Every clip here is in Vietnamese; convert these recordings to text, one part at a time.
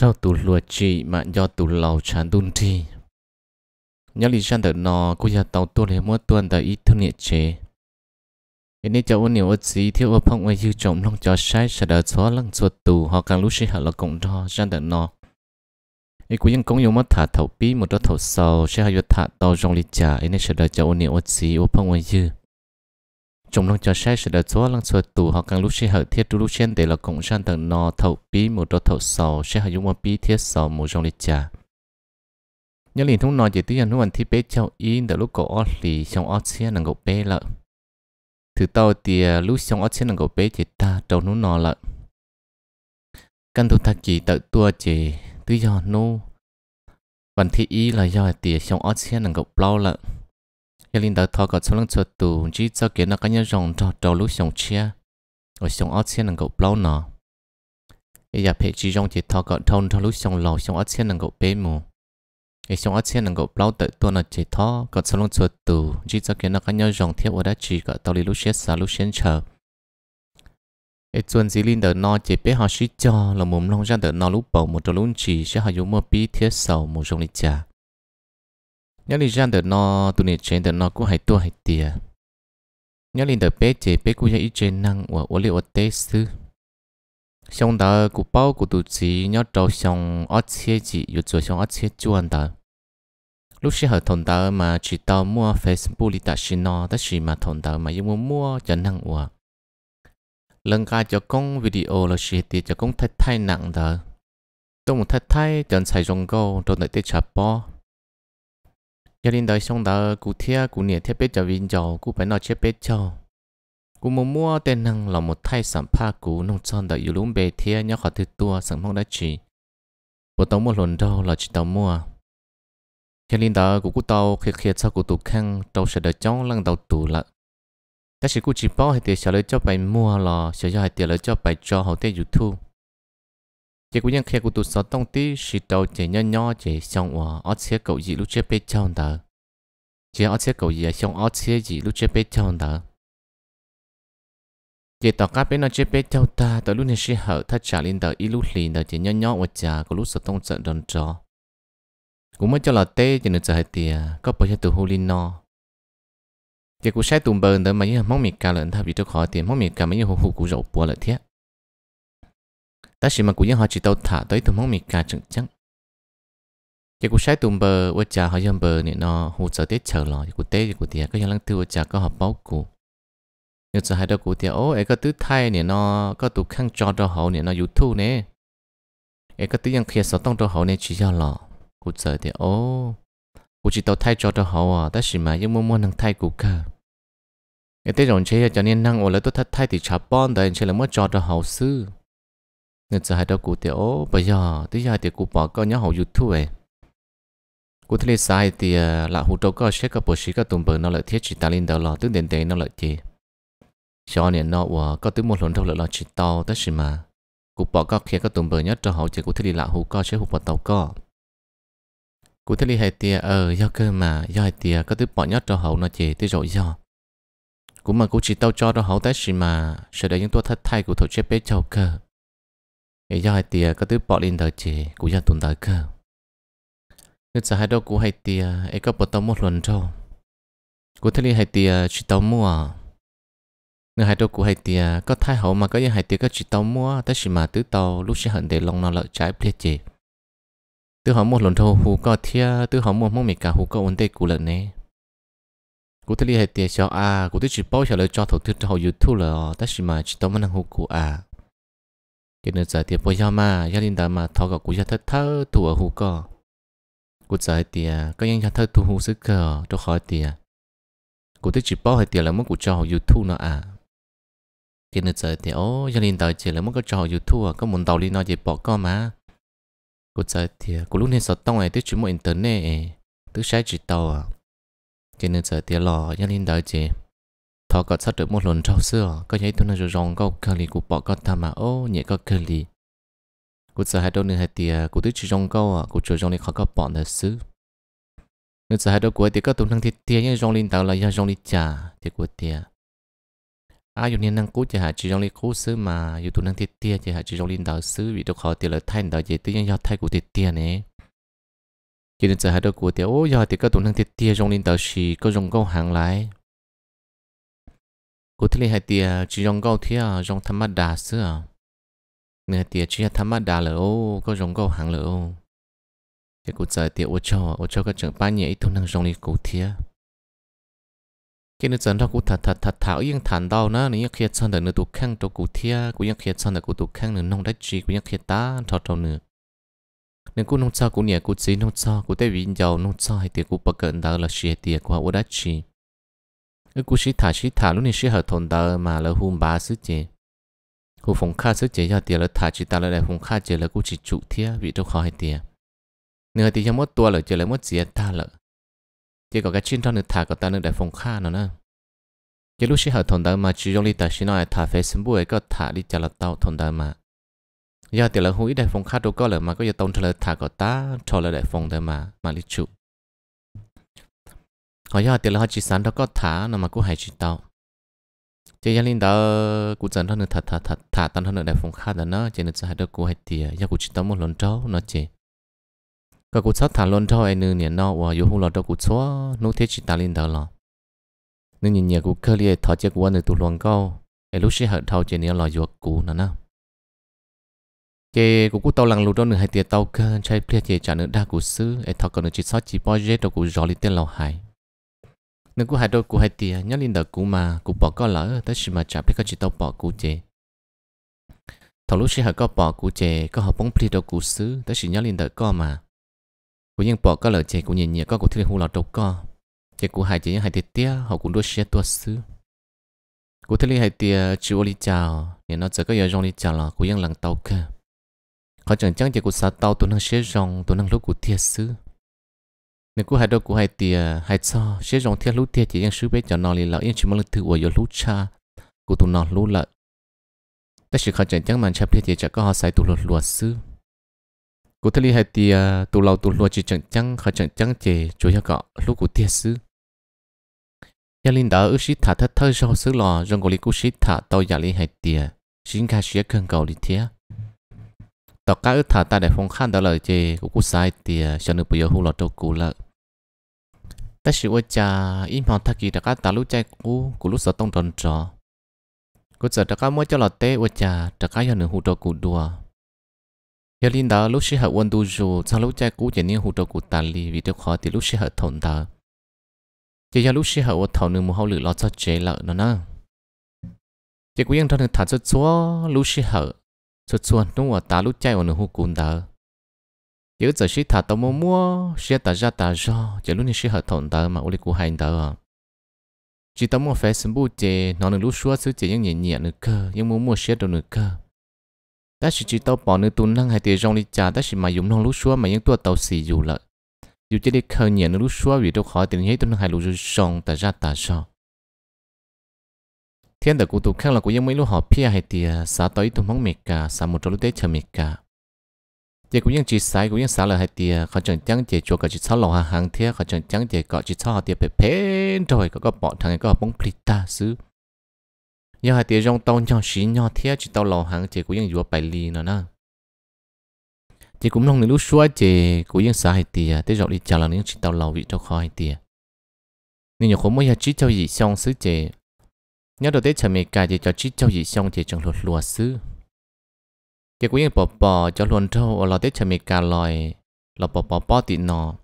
cho tù lùa chị mà do tù lầu chán đun thi nhớ lý sản đợt nọ cô gia tàu tôi lấy mỗi tuần tại ít thương nhiệt chế hiện nay cháu nhiều ớt gì thiếu ớt phong ấy dư trọng long cho sai sẽ đợt xóa lăng chuột tù họ càng lúc sẽ hạ là cộng đo sản đợt nọ ấy công dụng mắt thả thầu bí một đợt thầu sau sẽ hạ dụ thả tàu trong lịch trả ấy nên sẽ cho cháu nhiều ớt gì ớt phong ấy dư chúng lòng cho sai sự đã chúa lăng sửa tù họ càng lúc sẽ hở thiết lúc trên để là cộng sản tầng nò thầu bí một đô thầu sầu sẽ hở dùng một bí thiết sầu một trong lịch trà nhớ liền thông nói chỉ tiếng anh hoàn thi bé châu in để lúc cổ ót lì trong ót xe nàng cậu bé lợ thứ tàu thì à, lúc trong ót xe nàng cậu bé chỉ ta đầu nó nò lợ căn thủ thạc chỉ tự tua chỉ tư do nô hoàn thi y là do tiền trong ót xe nàng cậu bao lợ nhà linh đạo thọ có số lượng số tù chỉ cho kiến nó cái nhà rồng trò trò lúc sống chia ở sống ở chia năng cậu bao nọ bây giờ phải chỉ rồng chỉ thọ có thôn thọ lúc sống lò sống ở chia năng cậu bê mù ở sống ở chia năng cậu bao tự tuần là chỉ thọ có số lượng số tù chỉ cho kiến nó cái nhà rồng thiếu ở đã chỉ có tàu đi lúc xét xa lúc xét chờ ở chuẩn gì linh đạo nọ chỉ biết họ sĩ cho là mồm long ra đạo nọ lúc bầu một trò lúc chỉ sẽ họ dùng một bí thiết sầu một trong lịch trà nhớ đi ra được nó tụi này trên được nó cũng hay tua hay tiề nhớ lên được bé chế bé cũng dạy trên năng và ổ liệu tế sư xong đó cụ bao cụ tụi chị nhớ trâu xong ở chế chị rồi rồi xong ở chế chuan đó lúc xưa hợp thằng đó mà chỉ tao mua Facebook đi đặt xin nó tất chỉ mà thằng đó mà yêu mua cho năng và lần ca cho công video là chỉ thì cho công thay thay nặng đó tôi muốn thay thay chẳng xài dùng câu rồi lại tiếp chạp bỏ gia linh đời xong đó cụ thia cụ nhiệt thiết biết cho viên giàu cụ phải nói chết biết cho cụ muốn mua tên năng là một thai sản pha cụ nông chọn đã yêu lúng bề thia nhớ khỏi thứ tua sản mong đã chỉ bộ tàu mua lần đâu là chỉ tàu mua gia linh đó cụ cụ tàu khi khi sau cụ tụ khăn tàu sẽ đợi chóng lăng tàu tụ lại ta chỉ cụ chỉ bảo hay tiền sẽ lấy cho bài mua là sẽ cho hay tiền lấy cho bài cho hậu tế youtube chỉ có những khi của tụi sáu tông tí chỉ đầu chỉ nhỏ nhỏ chỉ xong hoa, ở chế cầu gì lúc chế bê trong đó chỉ ở chế cầu gì xong ở chế gì lúc chế bê trong đó chỉ tao cá bên nó chế bê trong ta tao lúc này sẽ hở thắt trả lên tờ ít lúc liền tờ chỉ nhỏ nhỏ và trả của lúc sáu tông trận đòn trò cũng mới cho là tê chỉ được giải tiền có bao nhiêu tụ hô lên no chỉ cũng sẽ tụng bờn tờ mà như mong miệt cả lợn thay vì cho khó tiền mong miệt cả mấy như hồ hồ cũng rậu bùa lợn thiệt. ต่สิมันกูยังหาจิตเอาถ่าตัวถึ่มองมีการจังจังยังกูใช้ตุ่มเบอร์ว่าจะหายังเบอร์เนี่ยเนาะหูจะเตะเฉลหรอกูเตะกูเตะก็ยังลังตัวจะก็หอบเป้ากูยังจะให้ดอกกูเตะโอ้เอก็ตื้อไทยเนี่ยเนาะก็ตุ่มข้างจอดอกเขเนี่ยเนาอยูทูบเนี่ยเอก็ตื้อยังเคลียร์สต้องดอกเขเนี่ยชี้ยาหล่อกูเจอเตะโอ้กูจิตเอาไทยจอดอกเขอ่ะแต่สิมายังมั่วมั่วนั่งไทยกูเค่ะไอ้เตะจงเชียจะเนี่ยนั่งโอ้แล้วตัวทัดไทยติดชาป้อนแต่เชแล้เมื่อจอดอกเขาซื้อ người sợ hai đâu cụ tiểu bây giờ thứ hai thì cụ bỏ coi nhớ hậu youtube ấy cụ thấy sai thì ờ, là hụ trâu có sẽ có bộ sĩ có tùng bờ nó lại thiết chỉ ta lên đầu lò tướng tiền tiền nó lại gì cho nên nó và có tướng một lần đâu lại là chỉ to tất gì mà cụ bỏ có kia có tùng bờ nhất cho hậu chỉ cụ thấy là hụ có sẽ hụ bỏ tàu có cụ thấy hai tia ờ do cơ mà do hai tia có tướng bỏ nhất cho hậu nó chỉ tới rồi do cũng mà cụ chỉ tao cho đó hậu tất gì mà sẽ để những tôi thất thay của thổ chế bé châu cơ ấy giờ hai tia có thứ bỏ lên đời chế cũng giờ tồn tại cơ nước giờ hai đôi cũng hai tia ấy có bỏ tao một lần rồi cũng thấy hai tia chỉ tao mua nước hai đôi cũng hai tia có thái hậu mà có những hai tia có chỉ tao mua tất chỉ mà tứ tao lúc sẽ hận để lòng nó lợi trái biết chế tứ họ một lần thôi hú có thia tứ họ mua mong mì cả hú có ổn định cũ lợn nè cú thấy hai tia cho à cú thấy chỉ bao trả lời cho thầu tư cho youtube là tất chỉ mà chỉ tao muốn hú của à cho nên giờ thì bây giờ mà gia đình ta mà thọ gặp của gia thất thơ tu ở hú cò của giờ thì có những gia thơ tu hú sức cờ cho khỏi thì của tôi chỉ bảo hay tiền là muốn của cho youtube nó à cho nên giờ thì ô gia đình ta chỉ là muốn có cho họ youtube có muốn đầu đi nó chỉ bỏ con mà của giờ thì của lúc này sợ tông này tôi chỉ muốn internet tôi sẽ chỉ tàu à cho nên giờ thì lo gia đình ta chỉ thọ có sát được một lần trong xưa có giấy tôi nói cho rằng có cơ li của bỏ con tham mà ô nhẹ có cơ li. cụ sợ hai đôi nữa hai tia cụ tức chỉ trong câu à cụ chờ trong này khó có bọn thật xứ nữa sợ hai đôi của thì có tụng năng thiết tia nhưng trong linh tạo là do trong linh trà thì của tia à dù nên năng cú chỉ hạ chỉ trong linh cú xứ mà dù tụng năng thiết tia chỉ hạ chỉ trong linh tạo xứ vì đâu khó thì là thay đạo gì tự nhiên do thay của thiết tia này chỉ nên sợ hai đôi của tia ô do thì có tụng năng thiết tia trong linh tạo xứ có trong câu hàng lại cô thế hai tia chỉ dùng câu thế à dùng tham đà xưa nè tia chỉ tham đà là ô có dùng câu hàng là ô thì cô giờ tia ô cho ô cho các trường ba nhảy thôn năng dùng đi cô thế cái nữa giờ đó cô thật thật thật thảo yên thản đau nó nếu khi chọn được nữa tụ khang tụ cô thế cô yên khi chọn được cô tụ khang nửa nông đất chi cô yên khi ta thọ thọ nửa. nên cô nông cho cô nhẹ cô chỉ nông cho cô tại vì giàu nông cho hay tia cô bậc cận đó là xe tia cô ô đất chi nếu cú sĩ thả sĩ thả lúc này sĩ hợp thôn tờ mà là hùng bà sứ chế hù phong kha sứ chế cho tiền là thả chỉ ta là đại phong kha chế là cú chỉ trụ thia vì đâu khó hay tiền nữa thì cho mất tua lợi chế là mất gì ta lợi, chỉ có cái chuyên trong được thả của ta nữa đại phong kha nữa nè chỉ lúc sĩ hợp thôn tờ mà chỉ dùng đi ta sĩ nói thả facebook bùi có thả đi cho là tao thôn tờ mà giờ tiền là hú đại phong kha đâu có lợi mà có giờ tông cho là thả của ta cho là đại phong tờ mà mà đi trụ họ yêu thì là họ chỉ sẵn đó có thả nó mà cũng hay chỉ tao chỉ gia linh đó cũng chẳng đó nữa thả thả thả thả tao nó nữa đại phong khác đó nó chỉ nữa hai đứa cũng hay tiề nhà cũng chỉ tao một lần trâu nó chỉ các cũng sát thả lần trâu ai nữa nè nó và yêu hùng lần trâu cũng xóa nó thế chỉ ta linh đó là nên nhìn nhà cũng khơi lại thọ chết của anh tu luyện luồng câu ai lúc sẽ hận thâu chỉ nữa là ruột cũ nó nè chị cũng cũng tàu lằng lụt đó nữa hay tiệt tàu cơ chạy phía chị trả nữa đa của xứ ai thọ còn nữa chỉ sót chỉ bao giờ đâu cũng gió lý tên lầu hải nếu cũng hai đôi cũng hai tia nhớ linh đợt cũng mà cũng bỏ có lỡ tới khi mà chạm thì có chỉ tao bỏ cũng chế thằng lúc sẽ hỏi có bỏ cũng chế có họ bóng pli đâu cũng xứ tới khi nhớ linh đợt có mà cũng nhưng bỏ có lỡ chế cũng nhìn nhẹ có cũng thiên hù lọ đâu có chế cũng hai chế hai tia tía họ cũng đôi xe tua xứ cũng thiên hai tia chịu ô li chào nên nó giờ có giờ rong li chào là cũng nhưng lần tàu cơ họ chẳng chẳng chế cũng sao tàu tụi năng xe rong tụi năng lúc cũng thiệt xứ nếu cứ hai đôi cứ hai tia à, hai so sẽ dòng thiên lũ tia chỉ yên sứ bé cho nó lì lão yên chỉ mong thử của yếu lũ cha của tụ nó lũ lợi ta chỉ khó chẳng chẳng màn chấp tia chỉ chắc có họ sai tụ lột lụa sư cụ thể lì hai tia tụ lão tụ lụa chỉ chẳng chẳng khó chẳng chẳng chỉ chủ yếu cọ lũ của tia sư gia linh đạo ước sĩ thả thất thơ sau sư lò rong gọi lì cú sĩ thả tàu gia linh hai tia xin ca sĩ cần cầu lì tia tàu cá ước thả ta để phong khăn đó lời chê của cú sai tia à, cho nữ bây giờ hù lọt đâu cú lợi ต่สิว่าจะอินพอทักกีตะก็ตาลุใจกูกูรู้สึกต้องโดนจอกูจะแตะก็เมื่อจะหลอดเตะว่าจะแตะก็ยังหนึ่งหูตัวกูดัวยาลินดาลุชิฮะวันดูจูทาลุใจกูเจนี่หูตัวกูตาลีวิดีโอคอติลุชิฮะทนตาจะยาลุชิฮะว่าถอาหนึ่งมือเขาหรือเรอจะเจล่ะนะนะจะกูยังทันถัดจะชัวลุชิฮะจะชัวนู่ว่าตาลุใจวันหนึ่งหูกูตา nếu giờ sĩ thả tao mua mua sĩ ta ra ta ra chỉ lúc này sĩ hợp thằng tao mà uli cô hành tao chỉ tao mua facebook chỉ nó nên lúc xưa xứ chỉ những nhẹ nhẹ nữa cơ nhưng mua mua sĩ đâu nữa cơ ta chỉ chỉ tao bỏ nữa tuần năng hay tiền rong đi trả ta chỉ mà dùng non lúc xưa mà những tua tao xì dù lợ dù chỉ đi khơi nhẹ nữa lúc xưa vì đâu khỏi tiền hết tuần năng hay lúc xong ta ra ta ra thiên tử cụ tụ khác là cụ những mấy lúc họ pia hay tiền xã tới tụ mong mệt cả xã một chỗ lúc tết chờ mệt cả chị cũng những chỉ sai cũng những sao là hai tia họ chẳng chẳng chị chùa cái chỉ sao lòng hàng hàng thế họ chẳng chẳng chị có chỉ sao họ tia bề bề rồi có có bỏ thằng có bóng plita ta xứ nhưng hai tia trong tao nhau xí nhau thế chỉ tao lòng hàng chị cũng những vừa bảy ly nữa nè chị cũng long lúc xóa chị cũng những sao hai tia tới rồi đi chào là những chỉ tao lòng vị cho khó hai tia nên nhiều khổ mỗi nhà chỉ cho gì xong xứ chị nhớ đầu tới chả mẹ cả chị cho chỉ cho gì xong chị chẳng lột lùa xứ chỉ quý bò bò cho luôn trâu ở lò tết chả lòi lò bò bò bò tị nọ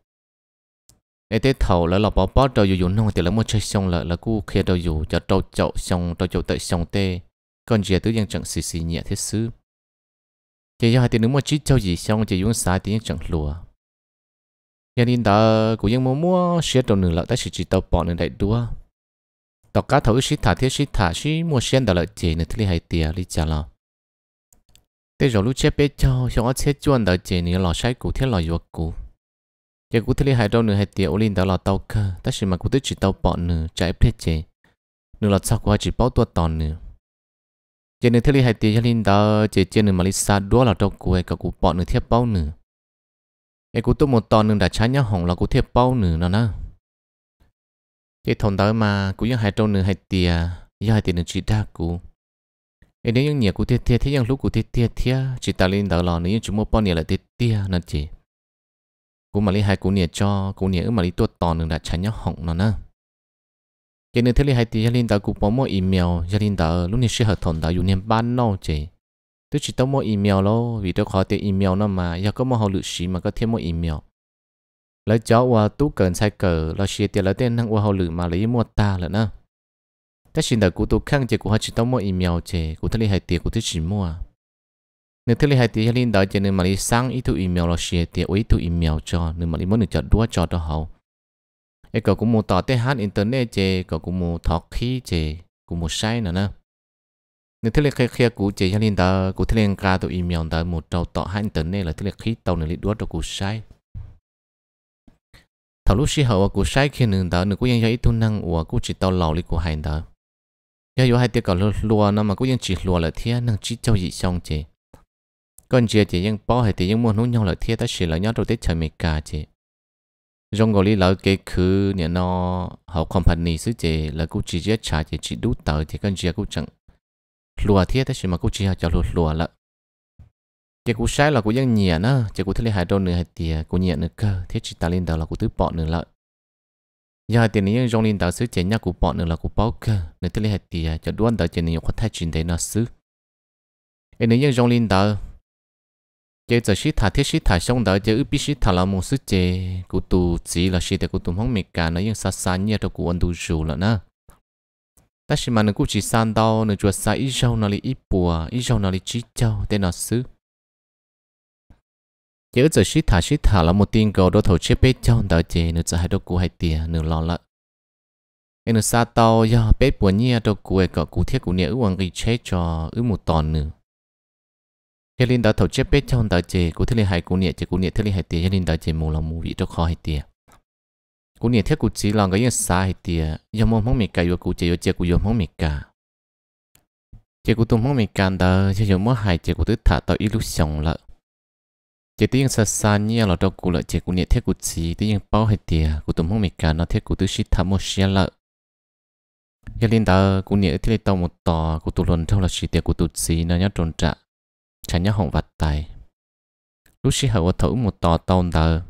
để tết lò bò bò trâu dù dù nông thì là mua chơi xong là là cu kia trâu dù cho trâu chậu xong trâu chậu tệ xong tê còn gì tứ dân chẳng xì xì nhẹ thế xứ chỉ do hai tiếng nữa mua chít trâu gì xong chỉ dùng xài tiếng chẳng lùa gia đình ta cũng dân mua mua xe trâu nửa lợi ta chỉ chỉ tàu bỏ nửa đại đua tàu cá thầu xí thả thiết xí thả xí mua xe đó lợi chế nửa thứ hai tiền đi trả thế rồi lúc chết bé cho xong chết chuẩn đợi chị nữa lò sai cụ thiết lò yuộc cụ giờ cụ thiết hai đâu nữa hai tiệu lên đó là tàu cơ ta chỉ mà cụ thiết chỉ tàu bỏ nữa chạy bé chị nữa là sau qua chỉ bao tua tòn nữa giờ nữa thiết hai tiệu cho lên đó chị chị nữa mà đi xa đua là tàu cụ cả cụ bỏ nữa thiết bao nữa cái cụ tôi một tòn nữa đã chán nhau hỏng là cụ thiết bao nữa nó nè cái thằng đó mà cụ những hai trâu nữa hai tiệu giờ hai tiệu nữa chỉ đa cụ em đến những nhà cụ tiệt tiệt thì những lúc cụ tiệt tiệt thì chỉ ta lên đầu lò nếu chúng mua bao nhiêu là tiệt tiệt nè chị cụ mà lấy hai cụ nhà cho cụ nhà ở mà lấy tuột to nữa đã chán nhau hỏng nó nè cho nên thế lấy hai tí gia đình cụ bỏ mua email gia đình ta lúc này sẽ hợp đồng ta dùng niệm ban nô chị tôi chỉ tao mua email lo vì tôi khó tiền email nó mà giờ có mua hồ lịch sử mà có thêm mua email lấy cháu qua tú cần sai cờ lo xí tiền lấy tiền năng qua hồ lự mà lấy mua ta là nè 但现在古都看见古还知道么疫苗者，古他厉害点，古他什么？你他厉害点，领导者你嘛你上一度疫苗了，写点我一度疫苗着，你嘛你么你就多着的好。ai cậu cũng muốn tỏ tê hát internet chê cậu cũng muốn thọc khí chê cũng muốn sai nữa nè nếu thế là khi khi cũ chê cho nên ta cũ thế tụi email ta một trâu tỏ hát internet là thế là khí tàu này đuối cho cũ sai thảo lúc xí hậu cũ sai khi nương ta nương cũng ยัง cho ít tu năng của cũ chỉ tàu lầu đi của hành ta giờ yếu hai tiết cả lúa lúa nó mà cũng chỉ lúa là thế năng chỉ cho gì xong chứ còn chị chỉ vẫn bỏ hay thì vẫn muốn nuôi nhau là thế ta chỉ là nhau đầu tết trời mệt cả chứ trong gọi lý lỡ cái khứ nhà nó họ company xứ chị là cũng chỉ giết trả chị chỉ đút tờ thì con chị cũng chẳng lúa thế ta chỉ mà cũng chỉ cho lúa lúa là chị cũng sai là cũng vẫn nhẹ nữa chị cũng thấy hai đôi nữa hai tiệt cũng nhẹ nữa cơ thế chỉ ta lên đầu là cũng tứ bỏ nữa lợi giờ thì nếu trong linh đạo sứ chế nhà của bọn nữa là của bao cơ nếu thế hệ thì à, cho đoan đạo chế nếu có thay chuyển thế nó sứ nếu như trong linh đạo chế giờ sĩ thả thiết sĩ thả xong đạo chế ướp sĩ thả là một sứ chế của tù chỉ là sĩ thể của tù không mệt cả nó nhưng xa xa nhẹ đâu của anh tu dù là na ta chỉ mà nó cũng chỉ san đâu nó chuột xa ít rau nó li ít bùa ít rau nó li chỉ châu tên nó sứ chỉ giờ shit thả shit thả là một tin cầu đôi thầu chết bê trong đó chế nữa giờ hai đô cú hai tia nữa lo lợ nên sa tàu ya bê buồn nhia đôi cú ấy có cú thiết cú nhia uống gì chết cho ứ một tòn nữa thế linh đó thầu chết bê trong đó chế cú thiết linh hai cú nhia chế cú nhia thiết linh hai tia thế linh đó chế mù là mù vị cho khó hai tia cú nhia thiết cú chỉ lòng cái yên xa hai tia yếm mong mông mì cả yếm cú chế yếm chế cú yếm mông mì cả chế cú tung mông mì cả đó chế yếm mong hai chế cú tứ thả tàu xong lợ chỉ tiếng xa xa nhia là đâu cụ lợi chỉ cụ niệm thiết cụ chỉ tiếng bao hết tiề cũng tụm không mệt cả nó thiết cụ tứ sĩ tham một xe lợi hiện lên đó cụ niệm thiết lên tàu một tò cụ tụ luận trong là sĩ tiề cụ tụ chỉ nó nhát trốn trạ chả nhát hỏng vặt tài lúc sĩ hậu thấu một tò tàu đó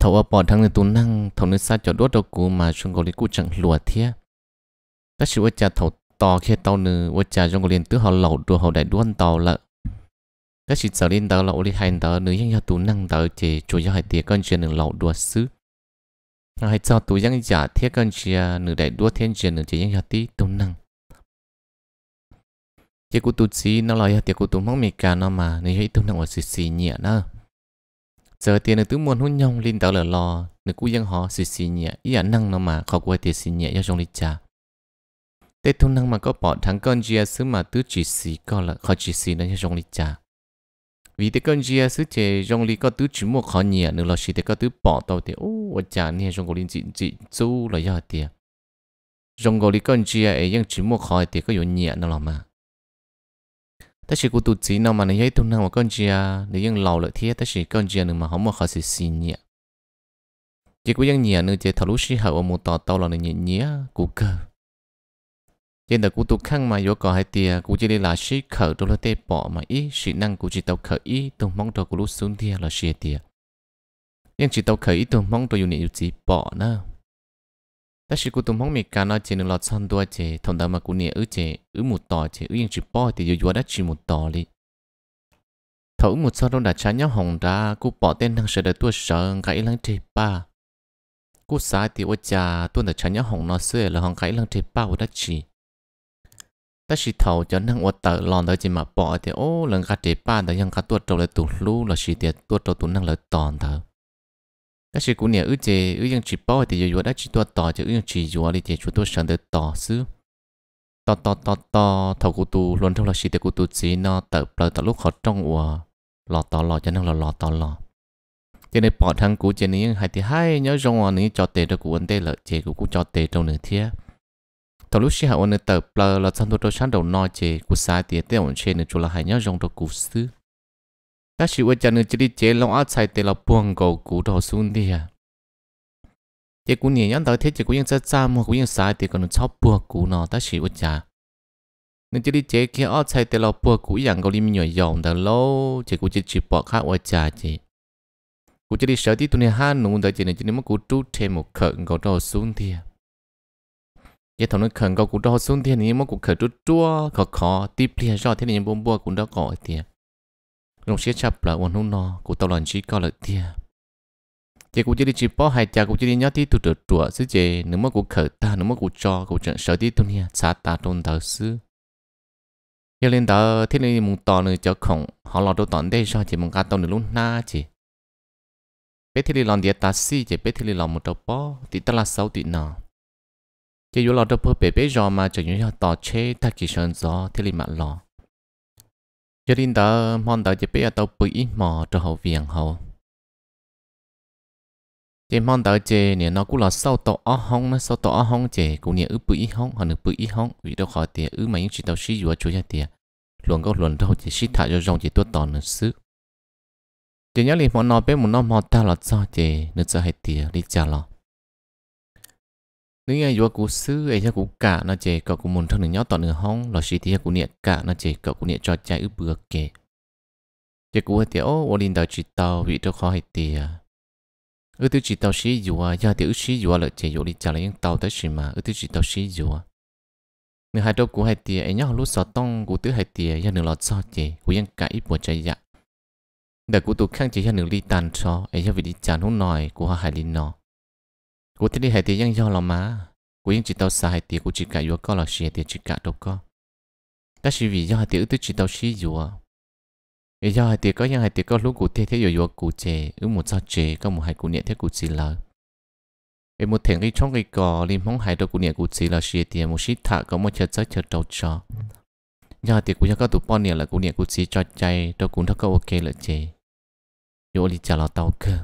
thấu ở bọn thằng người tụ năng thấu nơi xa cho đốt đâu cụ mà chúng gọi lý cụ chẳng lùa thiệt. tất sự ở cha thấu tò khi tàu nữ ở cha trong gọi liên tứ họ lẩu đồ họ đại đuôn tàu lợi các chị sợ lên tờ lậu đi hành tờ nữ nhân gia tú năng tờ chỉ chủ yếu hay tiệc con chuyện nữ lậu đua sứ hay cho tú nhân giả thiết con chuyện nữ đại đua thiên chuyện nữ chỉ nhân gia tí tú năng chỉ cụ tú chỉ nó lo là tiệc cụ tú mong mì cả nó mà nữ hay tú năng ở xì xì nhẹ nữa giờ tiền nữ tú muốn hôn nhông lên tờ là lo nữ cụ dân họ xì xì nhẹ ý ảnh năng nó mà khó quay tiệc xì nhẹ cho trong đi trà tết thu năng mà có bỏ thằng con chia xứ mà tứ chỉ xì có là khó chỉ xì nó cho trong đi trà vì thế con gia sư chế rong lý có tứ chữ mua khó nhỉ nữa là chỉ thế có tứ bỏ tàu thì ô chả nè rong có linh chị chị chú là do tiền rong có lý con ấy gia ấy ยัง chữ mua khó thì có dùng nhỉ nữa là mà ta chỉ có tụ chỉ nào mà này tụ nào mà con gia lâu lợi thế ta chỉ con gia nữa mà không mua khó sự xin nhỉ chỉ có ยัง nhỉ nữa chỉ thảo lúc sĩ hậu một tàu tàu là nhỉ nhỉ cú cơ ยังแต่กูตุกขังมาโยกอให้เตียกูจะได้ลาชีเขดตัวเตปอมาอีสินั่งกูจะตอกเขาอีตุ่มมองตัวกูรู้สูงเตียลาเชียเตียยังจีตอกเขาอีตุ่มมองตัวอยู่ในอยู่จีปอนะแต่สิกูตุ่มมองมีการนอเจนหลอดซ้อนตัวเจทำตามกูเนี่ยเออเจเออหมุดต่อเจเออยังจีปอเตียอยู่ว่าได้จีหมุดต่อลิถ้าอือมหมุดซ้อนตรงดัชนีหงดากูปอเต้นทางเสด็จตัวเสริงกับหลังเทป้ากูสายเตียวจ่าตัวดัชนีหงนอเสือหลังกับหลังเทป้าว่าได้จี ta chỉ thầu cho năng ột tờ lòn tới chỉ mà bỏ thì ô lần cá chế ba tới ยัง cá tuột trâu lại tụt lú là chỉ tiệt tuột trâu tụt năng lại tòn thở ta chỉ cú nhớ ư chế nhưng chỉ bỏ thì dù đã chỉ tuột tỏ chứ chỉ dù thì chỉ chú tuột sẵn tới tỏ xứ to to to to thầu cú tu luôn trong là chỉ tiệt cú tu chỉ nó tờ bờ tờ lúc họ trong ủa lò tò lò cho năng là lò tò lò cho nên bỏ thằng cú chế này hai thì hai nhớ rong ở này cho tệ được cú anh tê lợi chế cú cú cho tệ trong nửa thiệt thầu lúc xí hạ ôn tờ plờ là trong đôi sáng đầu nói chế của sai tiền tế ổn trên chỗ là hai nhớ dòng đồ cụ sư ta chỉ quay chân chỉ đi chế lòng áo chạy tiền là buông cầu cụ đồ xuống đi à chế cụ nhẹ nhắn tới thế chế cụ yên rất xa mà cụ yên sai tiền còn chóc buông cụ nó ta chỉ quay chân nên chỉ đi chế khi áo chạy tiền là buông cụ yên cầu lim nhỏ dòng đó lâu chế cụ chỉ chỉ bỏ khác quay chân chế cụ chỉ đi sợ tí tụi này hai nụ đó chế này chỉ nên mà cụ chú thêm một khẩn cầu đồ xuống đi à giờ thằng nó khẩn cầu cũng đo xuống thiên này mà cũng khởi chút chua khó khó tiếp liền cho thiên này bông bùa cũng đã gọi tiền lúc xếp chập là uốn hông nó cũng tao lần chỉ có lợi tiền chị cũng chỉ đi chỉ bỏ hai cha cũng chỉ đi nhớ tí tụt tụt tụa xứ chị mà cũng khởi ta nếu mà cũng cho cũng chẳng sợ tí tụi nha xả ta trong đầu xứ giờ lên đó thế này muốn tỏ nữa cho khổng họ lo đồ tỏn đây sao chị muốn cá tao nữa luôn na chị bé thế này làm gì ta xí chị bé thế này làm một bó thì ta là sáu tỷ chỉ dù lọt được bố bé bé rồi mà chẳng những tỏ chế ta chỉ sơn gió thế li mặt lọ. Giờ nên đó mong đó chỉ biết tao bự ít mò cho hậu viện hậu chỉ mong đó chỉ nè nó cũng là sau tổ ó hông nó sau tổ ó hông chỉ cũng nè ư bự ít hông hoặc nè bự ít hông vì đâu khỏi tiền ư mà những chuyện tao xí dù chú ra tiền luồng câu luồng đâu chỉ xí thả cho rong chỉ tuốt tỏ nữa xứ chỉ nhớ liền mong nó bé muốn nó mò ta là sao chỉ nữa cho hết tiền đi trả lo nếu như vừa cú sư ấy cho cú cả nó chế cậu cú muốn thằng được nhót toàn nửa hong là xí thì cú niệm cả nó chế cậu cú niệm cho chạy ướp bừa kề chế cú hay tiểu ô linh đào chỉ tàu vị cho khó hay tìa ư tư chỉ tàu xí vua gia tiểu sĩ vua lợi chế vua đi trả lấy tàu tới xí mà ư tư chỉ tàu sĩ vua nửa hai đầu cú hay tìa ấy nhóc lúc sáu tông cú tứ hay tìa gia nửa lọ sao chế cú yên cả ít bùa chạy dạ để cú tụ khang chế gia nửa đi tàn cho ấy gia vị đi chán hôn nòi cú hoa hải linh nọ กูที่นี่ให้ตียังยอเรามากูยังจิตเอาสายตีกูจิกะยัวก็เราเสียตีจิกะดกก็แต่ชีวิตยังให้ตีอึดจิตเอาชีอยู่อ่ะยังให้ตีก็ยังให้ตีก็รู้กูเที่ที่อยู่ยัวกูเจอึมุดซาเจก็มุดให้กูเนี่ยเที่กูจีเราไอ้มุดถึงไอ้ช่องไอ้ก่อริมห้องหายตัวกูเนี่ยกูจีเราเสียตีมุดชิตะก็มุดเชิดเชิดเชิดจอยังให้ตีกูยังก็ตุปอนเนี่ยละกูเนี่ยกูจีจอดใจตัวกูเท่าก็โอเคเลยเจอยู่อลิจ่าเราเตาเกอ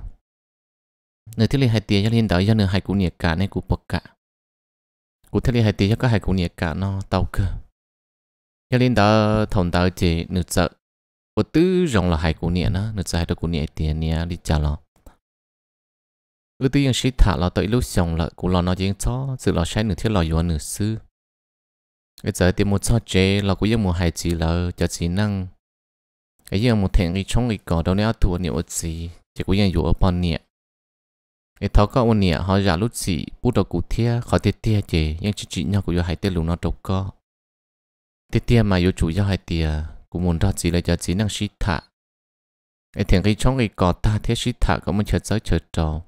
nếu thiết lý hai tiền cho nên đó cho nên hai cú nhiệt cả nên cú bọc cả cú thiết lý hai tiền cho các hai cú nhiệt cả nó tàu cơ cho nên đó thòng đó chỉ nửa sợ cú tứ rộng là hai cú nhiệt nó nửa sợ hai đôi cú nhiệt tiền nha đi chào lo ư tư yên sĩ thả lo tới lúc xong là cú lo nó chỉ cho sự lo sai nửa thiết lo yếu nửa sư cái giờ thì một cho chế là cú yên một hai chỉ là cho chỉ năng cái giờ một thằng cái chống cái cỏ đâu nè thua nhiều gì chỉ cú yên yếu ở bên nhiệt cái tháo ôn nhẹ họ giả lúc gì bút đầu cụ thia khó tiết tia chề nhưng chỉ chỉ nhau của do hai tiết lùng nó trâu co tiết tia mà do chủ do hai tia cũng muốn ra gì là cho chỉ năng sĩ thả thằng cái trong cái cỏ ta thế sĩ thả có một chợt giới chợt trò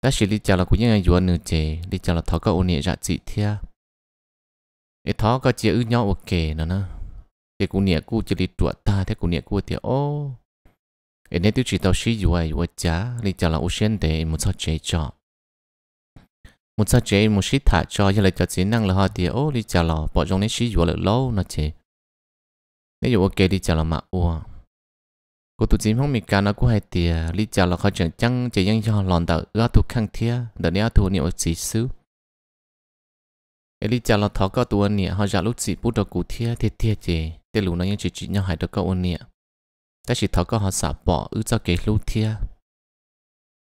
ta chỉ đi chào là cũng như ai vừa nửa đi chào là tháo có ôn nhẹ giả gì thia cái tháo có chỉ nhau ok nữa nè thì cụ nhẹ cụ chỉ đi chuột ta thế cụ nhẹ cụ thì ô em nên tiêu chí tàu sĩ dù ai vật giá lý trả là ưu tiên để một sao chế cho một sao chế một sĩ thả cho giờ lại cho chỉ là họ thì ô lý trả là bỏ trong nên sĩ dù là lâu nó chế nếu dù ok lý trả là mà ua cô tụi chính không mình cả nó cũng hay thì lý trả là họ chẳng chăng chỉ những cho lòn đỡ gã tụ khăng thia đỡ nếu tụ nhiều chỉ xứ lý trả là thọ có tụ anh họ giả lúc chỉ bút đầu cụ thia thiệt thiệt chế để lũ nó những chỉ chỉ nhau hại được có anh nhỉ ta chỉ thấu có họ xả bỏ ư cho cái lưu thia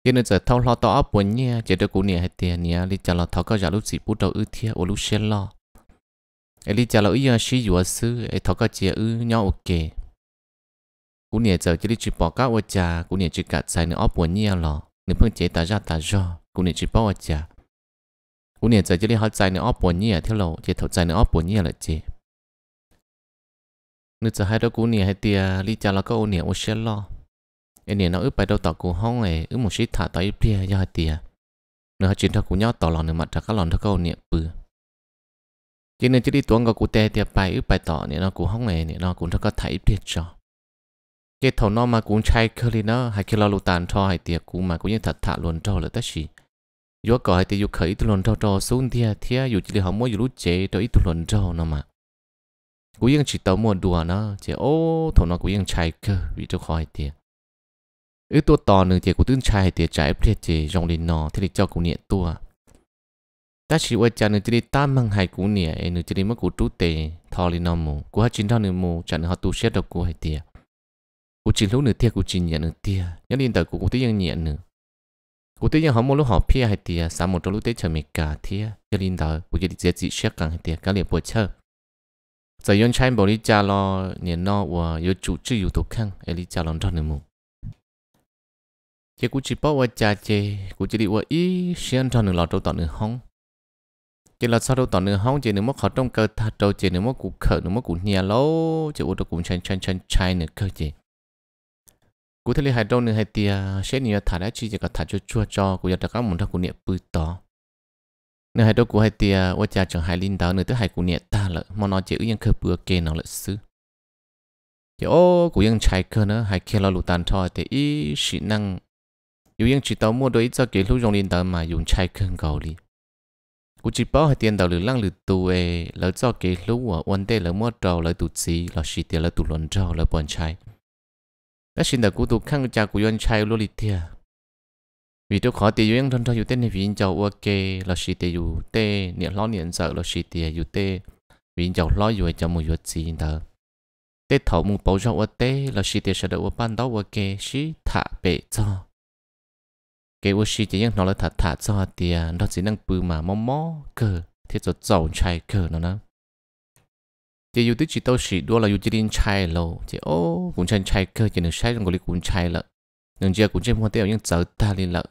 Khi nên giờ thâu lo to áp bốn nhia chỉ được cú nhia hết tiền nhia đi trả lo thấu có giả lũ gì bút đầu ư thia ô lũ xe lo ấy đi trả lo ư giờ xí dùa sư ấy thấu có chỉ ư nhau ok cú nhia giờ chỉ đi chỉ bỏ các ô trà cú nhia chỉ cả xài nữa áp bốn nhia lo nếu phương chế ta ra ta ra, cú nhia chỉ bỏ ô trà cú nhia giờ chỉ đi họ xài nữa áp bốn nhia theo lo, chỉ thấu xài nữa áp bốn nhia là chỉ nếu giờ hai đó cú nè hai tia lý cha là có ô nè ô xe lo em nè nó ướp bài đâu tỏ cú hông này ướp một xí thả tới bia do hai tia nữa hai chuyện thao cú nhau tỏ lòn nữa mặt ra các lòn thao câu nè bự chỉ nên chỉ đi tuấn có cú tè tia bài ướp bài tỏ nè nó cú hông này nè nó cú thao có thấy bia cho cái thầu nó mà cũng chạy khơi đi nó hai khi lo lụt tàn thò hai tia cú mà cũng như thật thả luôn cho là tất gì yếu cỏ hai tia yếu khởi tu luôn cho cho xuống tia tia yếu chỉ đi học mỗi yếu lúc chế cho ít luôn cho nó mà กูยังฉีดเต้ามววดัวนะเจ้าโอ้ถนนกูยังใช้เกอวิจคอยเตียเอือตัวต่อหนึ่งเจ้ากูตื่นใช้เตียใจเพลียเจยองลินนอที่เจ้ากูเนี่ยตัวแต่ชีวิตจันหนึ่งจะได้ตามมังหายกูเนี่ยเอ็นึ่งจะได้มื่กูตู้เตยทอลินนอมูกูให้จินท่านึ่งมูจันนึงหขาตู้เช็ดดอกกูให้เตีย กูจินลูกหนึ่งเตียกูจินเนี่ยหนึ่งเตียยันลินแต่กูกูตียังเนี่ยหนึ่งกูตียังหอมมูลหอมเพียให้เตียสามหมดตัวลูกเตยเฉลี่ยกาเทียยันลินแต่กูจะได้เจ็ดจีเช็ดกันให้เตียกันเลี้ยงปวดเชื่อจะยนใช้บริจาลเนี่ยนอว่ายู่จุดจุอยู่ตรงข้างเอลิจาลนั่นเองมั้เจ้ากูจีบว่าจ่าเจกูจีดีว่าอีเชียนท่านหนึ่งเราตัวต่อหนึ่งห้องเจ้าเราซาตัวต่อหนึ่งห้องเจ้าหนึ่งมั้ขอต้องเกิดทาตัวเจ้าหนึ่งมั้กูเขินหนึ่งมั้กูเหนียวโลเจ้าอุตกุมชันชันชันชายหนึ่งเกิดเจ้ากูทะเลหายตรงหนึ่งหายเตียเช่นนี้ถ้าได้ชีจะก็ถ้าจะช่วจอกูอยากจะก้ามมันถ้ากูเนี่ยปืนต่อ nữa hai đứa của hai tia ô cha chẳng hai linh đào nữa tới hai của nhẹ ta lợ mà nó chỉ yên cơ bừa kê nó lợ xứ chỉ ô của yên trái cơ nữa hai kia lo lụt tàn thọ thì ý sĩ năng dù yên chỉ tàu mua đôi cho kỹ lúc dòng linh đào mà dùng trái cơ cầu đi của chỉ bảo hai tiền đầu lửa lăng lửa tù ê lỡ cho kỹ lúc ở ôn tê lỡ mua trầu lỡ tụt xí lỡ sĩ tiền lỡ tụt lon trầu lỡ bọn trái các sinh đời của tụt khăn cha của yên trái lô lịch tia vì tôi khó tiêu yên thân cho dù tên này vì giàu ok là chỉ tiêu dù tê niệm lo niệm sợ là chỉ tiêu dù tê vì giàu lo yêu cho một dù gì đó tê thấu một bầu cho tê là chỉ tiêu sợ được ban đầu ok chỉ thả bể cho cái ô chỉ yên nó là thả thả cho tiền nó chỉ năng bự mà mò mò cơ thì cho giàu chạy cơ nó nữa chỉ dù tí chỉ tao chỉ đua là dù chỉ điên chạy lâu chỉ ô cũng chạy chạy cơ chỉ được chạy trong cái cũng chạy lợ nhưng giờ cũng chạy mua tiêu nhưng giờ ta liên lợ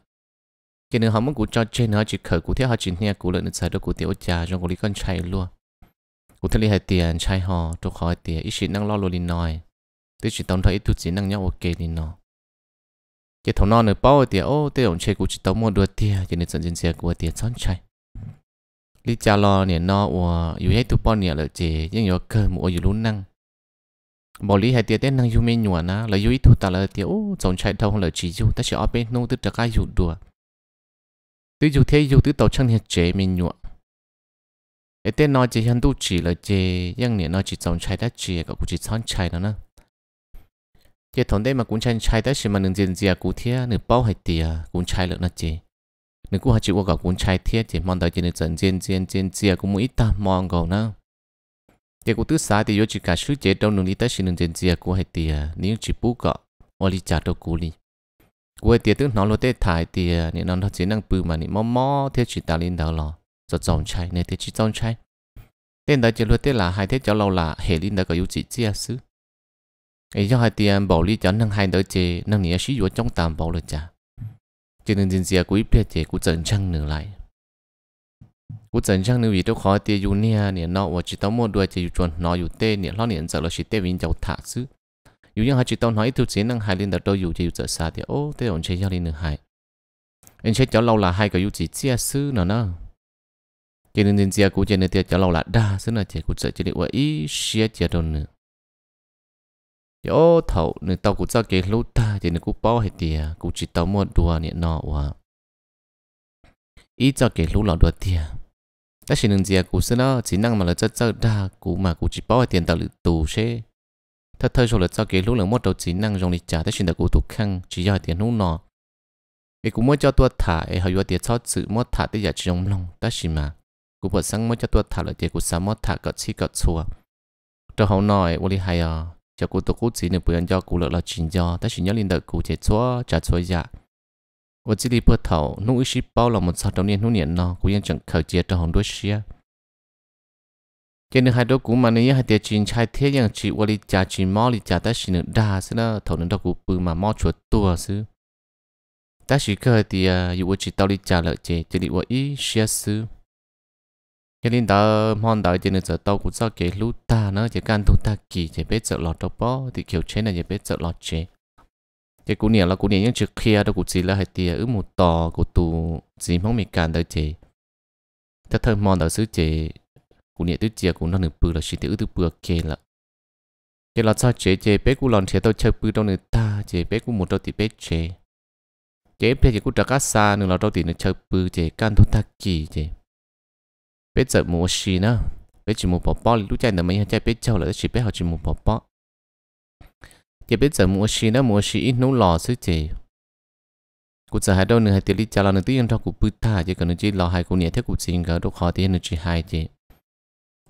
cái nên họ muốn cụ cho trên họ chỉ khởi cụ thế họ chỉ nghe cụ lợi nó xài đâu cụ tiểu trà trong cụ lý con chạy luôn cụ thế lý hệ tiền chạy họ tru khỏi tiền ít chỉ năng lo luôn đi nói thế chỉ tổng thấy ít chút chỉ năng nhau ok đi nó cái thằng non này bao tiền ô tiền ông chơi cụ chỉ tổng mua đua tiền cho nên dẫn dân xe của tiền son chạy lý cha lo nè nó ủa dù hết tụ bao nè là chỉ nhưng nhớ cơ mua dù luôn năng bỏ lý hai tiền tiền năng dù mình nhua na là dù ít tụ ta là tiền ô tổng chạy đâu là chỉ dù ta chỉ ở bên nô tức là cái dù đùa tôi dù thế dù tự tàu chân hiện chế mình nhuộm để tên nó chỉ hiện đủ chỉ là chế nhưng nếu nó chỉ trồng trái đất chỉ có cũng chỉ trồng trái đó nữa chế thằng đấy mà cũng trồng trái đất chỉ mà nương diện gì à cũng thế nửa bao hay tiền cũng trái được nó chế nửa cụ hay chịu qua cũng trái thế chỉ mong đợi chỉ nửa trần diện diện diện gì à cũng muốn ít ta mong cầu nữa chế cụ thứ sáu thì vô chỉ cả suy chế đâu nương đi tới chỉ nương diện gì à cũng hay tiền, nếu chỉ bú cọ ở đi chả đâu cú đi quê tiệt tức nó lo tết thải tiệt à, nên nó nó chỉ năng bự mà nên mò mò thiết chỉ ta lên đầu lo cho trồng chay nên thiết chỉ trồng chay tên đó chỉ lo tết là hai thế cho lâu là hệ lên đó có yếu chỉ chia xứ ấy cho hai tiền bảo lý cho năng hai đỡ chế năng nghĩa sĩ vô trong tạm bảo được chả cho nên dân dìa quý biết chế của trần trăng nữa lại của trần trăng nữa vì tôi khó tiền dù nia nè nó và chỉ tao mua đuôi chỉ chuẩn nó dù tê nè lo nè giờ là chỉ tê vinh giàu thả xứ 有人还知道那一头只能海里的都有就这啥的哦，这种车要领的海，人车叫老了海个有几只事呢呢？cho nên dân cũng cho nên tiệt cho lâu là đa số là chỉ cũng sợ cho nên vậy ý xe chỉ đơn nên tao cũng cho cái ta cho nên cũng bao hết tiệt cũng chỉ tao mua đùa nè nọ và ý cho cái lúc là đùa tiệt ta chỉ nên dân cũng xin chỉ năng mà là cho cho đa cũng mà cũng chỉ bao hết tiền tao lự tù xe thật thời rồi là cho cái lúc là một đầu chỉ năng dùng để trả tới xin được cụ tục khăn chỉ do tiền lúc nọ ấy cũng mới cho tôi thả ấy hỏi do tiền cho sự mất thả tới giờ chỉ dùng lòng ta xin mà cũng bớt sáng mới cho tôi thả lại tiền của sáng mất thả cọt chi cọt xua cho hậu nói vô lý hay à cho cụ tục cụ chỉ nửa bữa giờ cụ lợi là chính do ta chỉ nhớ linh đặc cụ chế chua, trả chua giả. Dạ. và chỉ đi bớt thầu nụ ý bao là một sao trong nụ niên nó cũng yên chẳng khởi chế cho hồng đuôi cho nên hai đứa cũng mà nếu hai tiệt chuyện trai thế yang chỉ qua đi trả chỉ mò đi trả ta chỉ nên đa xí nó thầu nên đâu cũng bự mà mò chuột tua xí ta chỉ cơ thì à, dù chỉ tao đi trả lợi chế chỉ đi qua ý xia xí cho nên đó mòn đó cho nên giờ tao cũng cho cái lú ta nó chỉ can thu ta kỳ chỉ biết sợ lọt đâu bó thì kiểu chế này chỉ biết sợ lọt chế cái cú nè là cú nè những chữ kia đó cú chỉ là hai tiệt ứ một tò cú tù gì không mình can đó chế ta thơm mòn đó xứ chế cú nhẹ tuyết chia cú nó nửa bừa là chỉ tiểu thứ bừa kê là kê là sao chế chế bé cú lòn chế tao chơi bừa đâu nửa ta chế bé cú một đâu thì bé chế chế bé chế cú trả cá xa nửa là đâu thì nửa chơi bừa chế can thu ta kỳ chế bé sợ mua xì nữa bé chỉ mua bỏ bỏ lúc chạy nửa mấy hai chạy bé châu là chỉ bé học chỉ mua bỏ bỏ chế bé sợ mua xì nữa mua xì ít nấu lò xứ chế cụ sợ hai đâu nửa hai tiểu lý trả là nửa tiếng cho cụ bự ta chế còn nửa chỉ lò hai cụ nhẹ thế cụ xin gỡ đâu khó thì nửa chỉ hai chế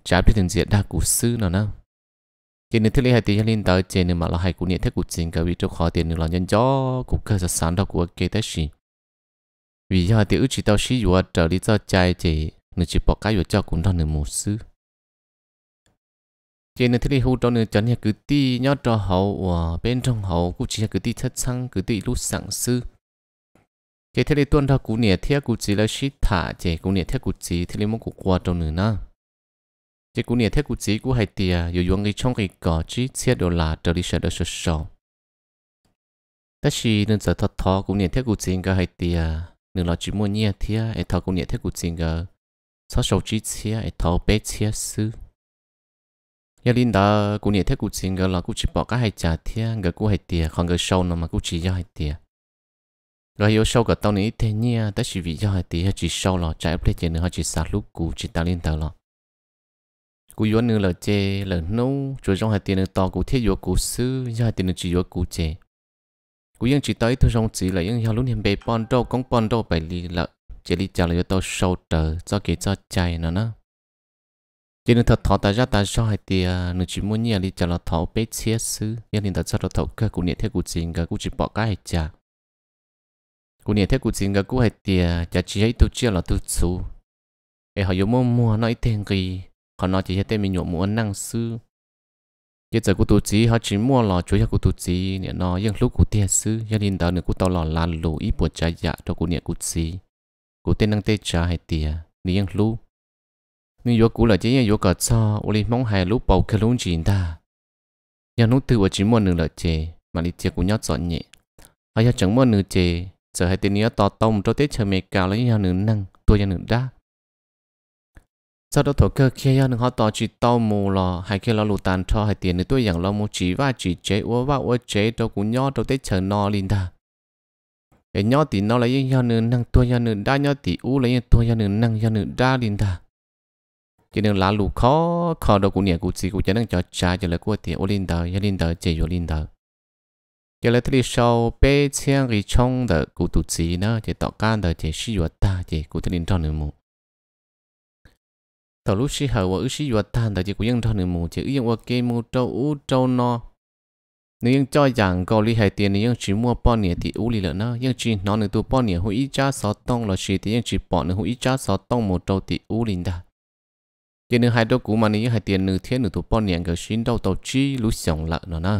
chả biết từng diện đa cụ sư nào nào chỉ nên thiết lý hai tiếng lên tới trên nên mà là hai cụ niệm thiết cụ chính cả vị trong khó tiền nên là nhân gió cụ cơ sở sản đạo của kế tới gì vì giờ thì ước chỉ tao xí vừa trở đi cho trai chỉ nên chỉ bỏ cái vừa cho cũng đó nên một sư chỉ nên thiết lý hậu đó nên chẳng nhà cứ ti nhớ cho hậu và bên trong hậu cụ chỉ cứ ti thất sang cứ ti lúc sẵn sư cái thiết lý tuân theo cụ niệm thiết cụ chỉ là xí thả chỉ cụ niệm thiết cụ chỉ thiết lý muốn cụ qua trong nữa na chỉ cú nè thế cú chỉ cú hay tiề dù dùng cái trong cái cỏ chỉ xe đồ là trở đi xe được sờ sờ ta chỉ nên giờ thật thọ cú nè thế cú chỉ cái hay tiề nên là chỉ mua nhẹ thia ai thọ cú nè thế cú chỉ cái sao sầu chỉ xe ai thọ bé xe sư giờ linh đó cú nè thế cú chỉ cái là cú chỉ bỏ cái hay trả thia cái cú hay tiề còn cái sâu nó mà cú chỉ ra hay tiề rồi yêu sâu cả tao này thế nhia ta chỉ vì ra hay tiề chỉ sâu là trái plei trên nữa chỉ sạt lúc cú chỉ ta linh tao là cú yếu nữa là chê là nấu rồi trong hai tiền nữa to cú thiết yếu cú sư do hai tiền nữa chỉ yếu cú chê cú yên chỉ tới thôi trong chỉ là yên hào lúc hiện bề pon đâu con pon đâu bảy lì là chỉ lì chào là do tao sâu tờ cho kỹ cho chạy nữa nữa chỉ nên thật thọ ta ra ta cho hai tiền nữa chỉ muốn nhà lì chào là thọ bế chia sư yên hiện ta cho là thọ cơ cú nhẹ thiết cú chính cơ cú chỉ bỏ cái chả cú nhẹ thiết cú chính cơ cú hai tiền chả chỉ ấy tu chia là tu chú ai họ yếu mua mua nói tiền gì còn nói chỉ cho tên mình nhổ muốn năng sư giờ giờ của tổ chí họ chỉ mua lò chuối cho của tổ chí nè nó những lúc của tiền sư gia đình đó nữa của tao lò là lù ít buồn trái dạ cho của nè của chí của tên năng tê trả hay tiền nè những lúc nhưng yo cụ là chỉ những yo cả cho ô li mong hai lúc bầu cái lúc gì ta nhà nút từ ở chỉ mua nửa là chế, mà đi chè của nhót dọn nhẹ hay chẳng mua nửa chế, giờ hai tên nhớ to tông cho tết chờ mẹ cao lấy nhau nửa năng tôi nhà nửa đa sau đó thổ cơ kia nó họ tỏ chỉ tao mù lò hay kia nó lù tàn cho hay tiền nữa tôi rằng nó mua chỉ và chỉ chế uống và uống chế đâu cũng nhó đâu tết chờ no linh ta cái nhó thì nó lấy nhau nữa năng tôi nhau nữa đa nhó thì u lấy tôi nhau nữa năng nhau nữa đa linh ta cho nên lá lù khó khó đâu cũng nhẹ cũng chỉ cũng chẳng năng cho cha cho là của tiền u linh ta nhau linh ta chế u linh ta cho là thì sau bé chiang cái chong đó cũng tụt gì nữa chế tỏ can đó chế suy yếu ta chế cũng thấy linh cho nữa mù tàu lúc xí hở và ước xí yuột than tại chỉ của dân thọ nửa mù chỉ yên vật kia mù trâu u trâu no nếu yên cho rằng có lý hệ tiền nếu yên chỉ mua bao nhiêu thì u lý lợn nó yên chỉ nói nửa tu bao nhiêu hữu ý cha sáu tông là chỉ thì yên chỉ bỏ nửa hữu ý cha sáu tông một trâu thì u lý đã chỉ nửa hai đô cũ mà nếu hai tiền nửa thiên nửa tu bao nhiêu cái xin đâu tàu chi lúc sống lợn nó nè,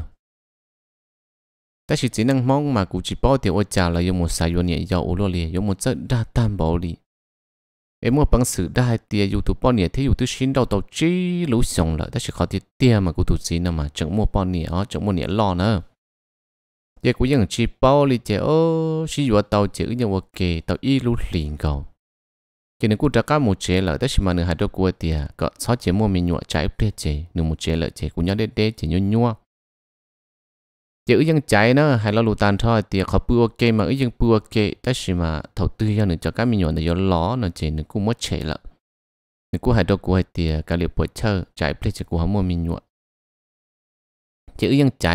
ta chỉ chỉ năng mong mà cụ chỉ bao thì ô trả là yêu một sai yêu nhẹ yêu u lo liền yêu một chất đa tam bảo liền em mua bằng sự đã hai youtube bao nhiêu thế youtube xin đâu tàu chi lũ xong là đó chỉ khó tiền tia mà cụ tụt gì nào mà chẳng mua bao nhiêu ờ, chẳng mua nhiêu lo nữa giờ cũng ยัง chỉ bao lì chế ô chỉ vừa tàu chơi nhưng ok tàu y lũ liền cầu cho nên cụ đã cá một chế là đó chỉ mà nửa hai đôi cua tia có sáu chế mua mình nhọ trái bia chế nửa một chế là chế cũng nhớ đế đế chế nhua nhua จังยังใจนะให้เราลูตานทอดเตียเขาปูโอเคมาอยังปูโอเคแต่ชิมาเท่าตื้อยังหนึ่งจากก็มีหนอนในย้อนล้อนะเจนหนึ่งกูมัดเฉลละนึ่งกูให้ดอกกูให้เตียการเรียบปวดเชอใจเพลิดเพลินกูหามัวมีหย่อนจะยังใจ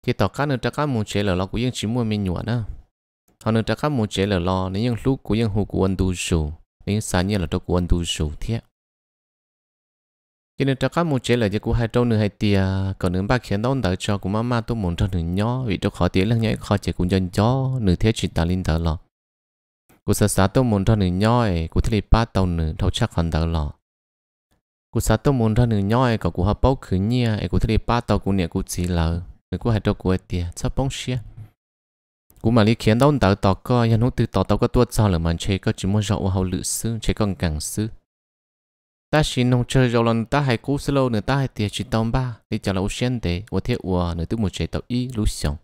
เจต่อกันหนึ่งจากก็มูเฉลละเรากูยังชิมัวมีหย่อนนะเขาหนึ่งจากก็มูเฉลละรอในยังลูกกูยังหูกวนดูสูในสัญญาเราดอกกวนดูสูเทีย cho nên cho các một chế là cho cô hai trâu nữa hai tia còn nữa ba khiến đón đợi cho cũng mama tôi muốn cho nửa nhỏ vì cho khó tiếng là nhảy khó chế cũng dân cho nửa thế chuyện ta linh thở lọ cô sợ sợ tôi muốn cho nửa nhỏ ấy cô thấy ba tàu nửa thâu chắc hẳn thở lọ cô sợ tôi muốn cho nửa nhỏ ấy còn cô học bao khứ nhia ấy cô thấy ba tàu cô nhẹ cô chỉ lỡ nửa cô hai trâu cô tia sắp bông xia cũng mà lý khiến đón đợi tàu coi nhân hút từ tàu tàu có tuột sao là mà chế có chỉ muốn rõ hậu lự sư chế còn càng sư ta chỉ nông chơi rồi lần ta hay cú solo nữa ta hay tiệt chỉ tông ba đi chả là ocean để ô thế ủa nữa tôi muốn chơi tàu y lúc xong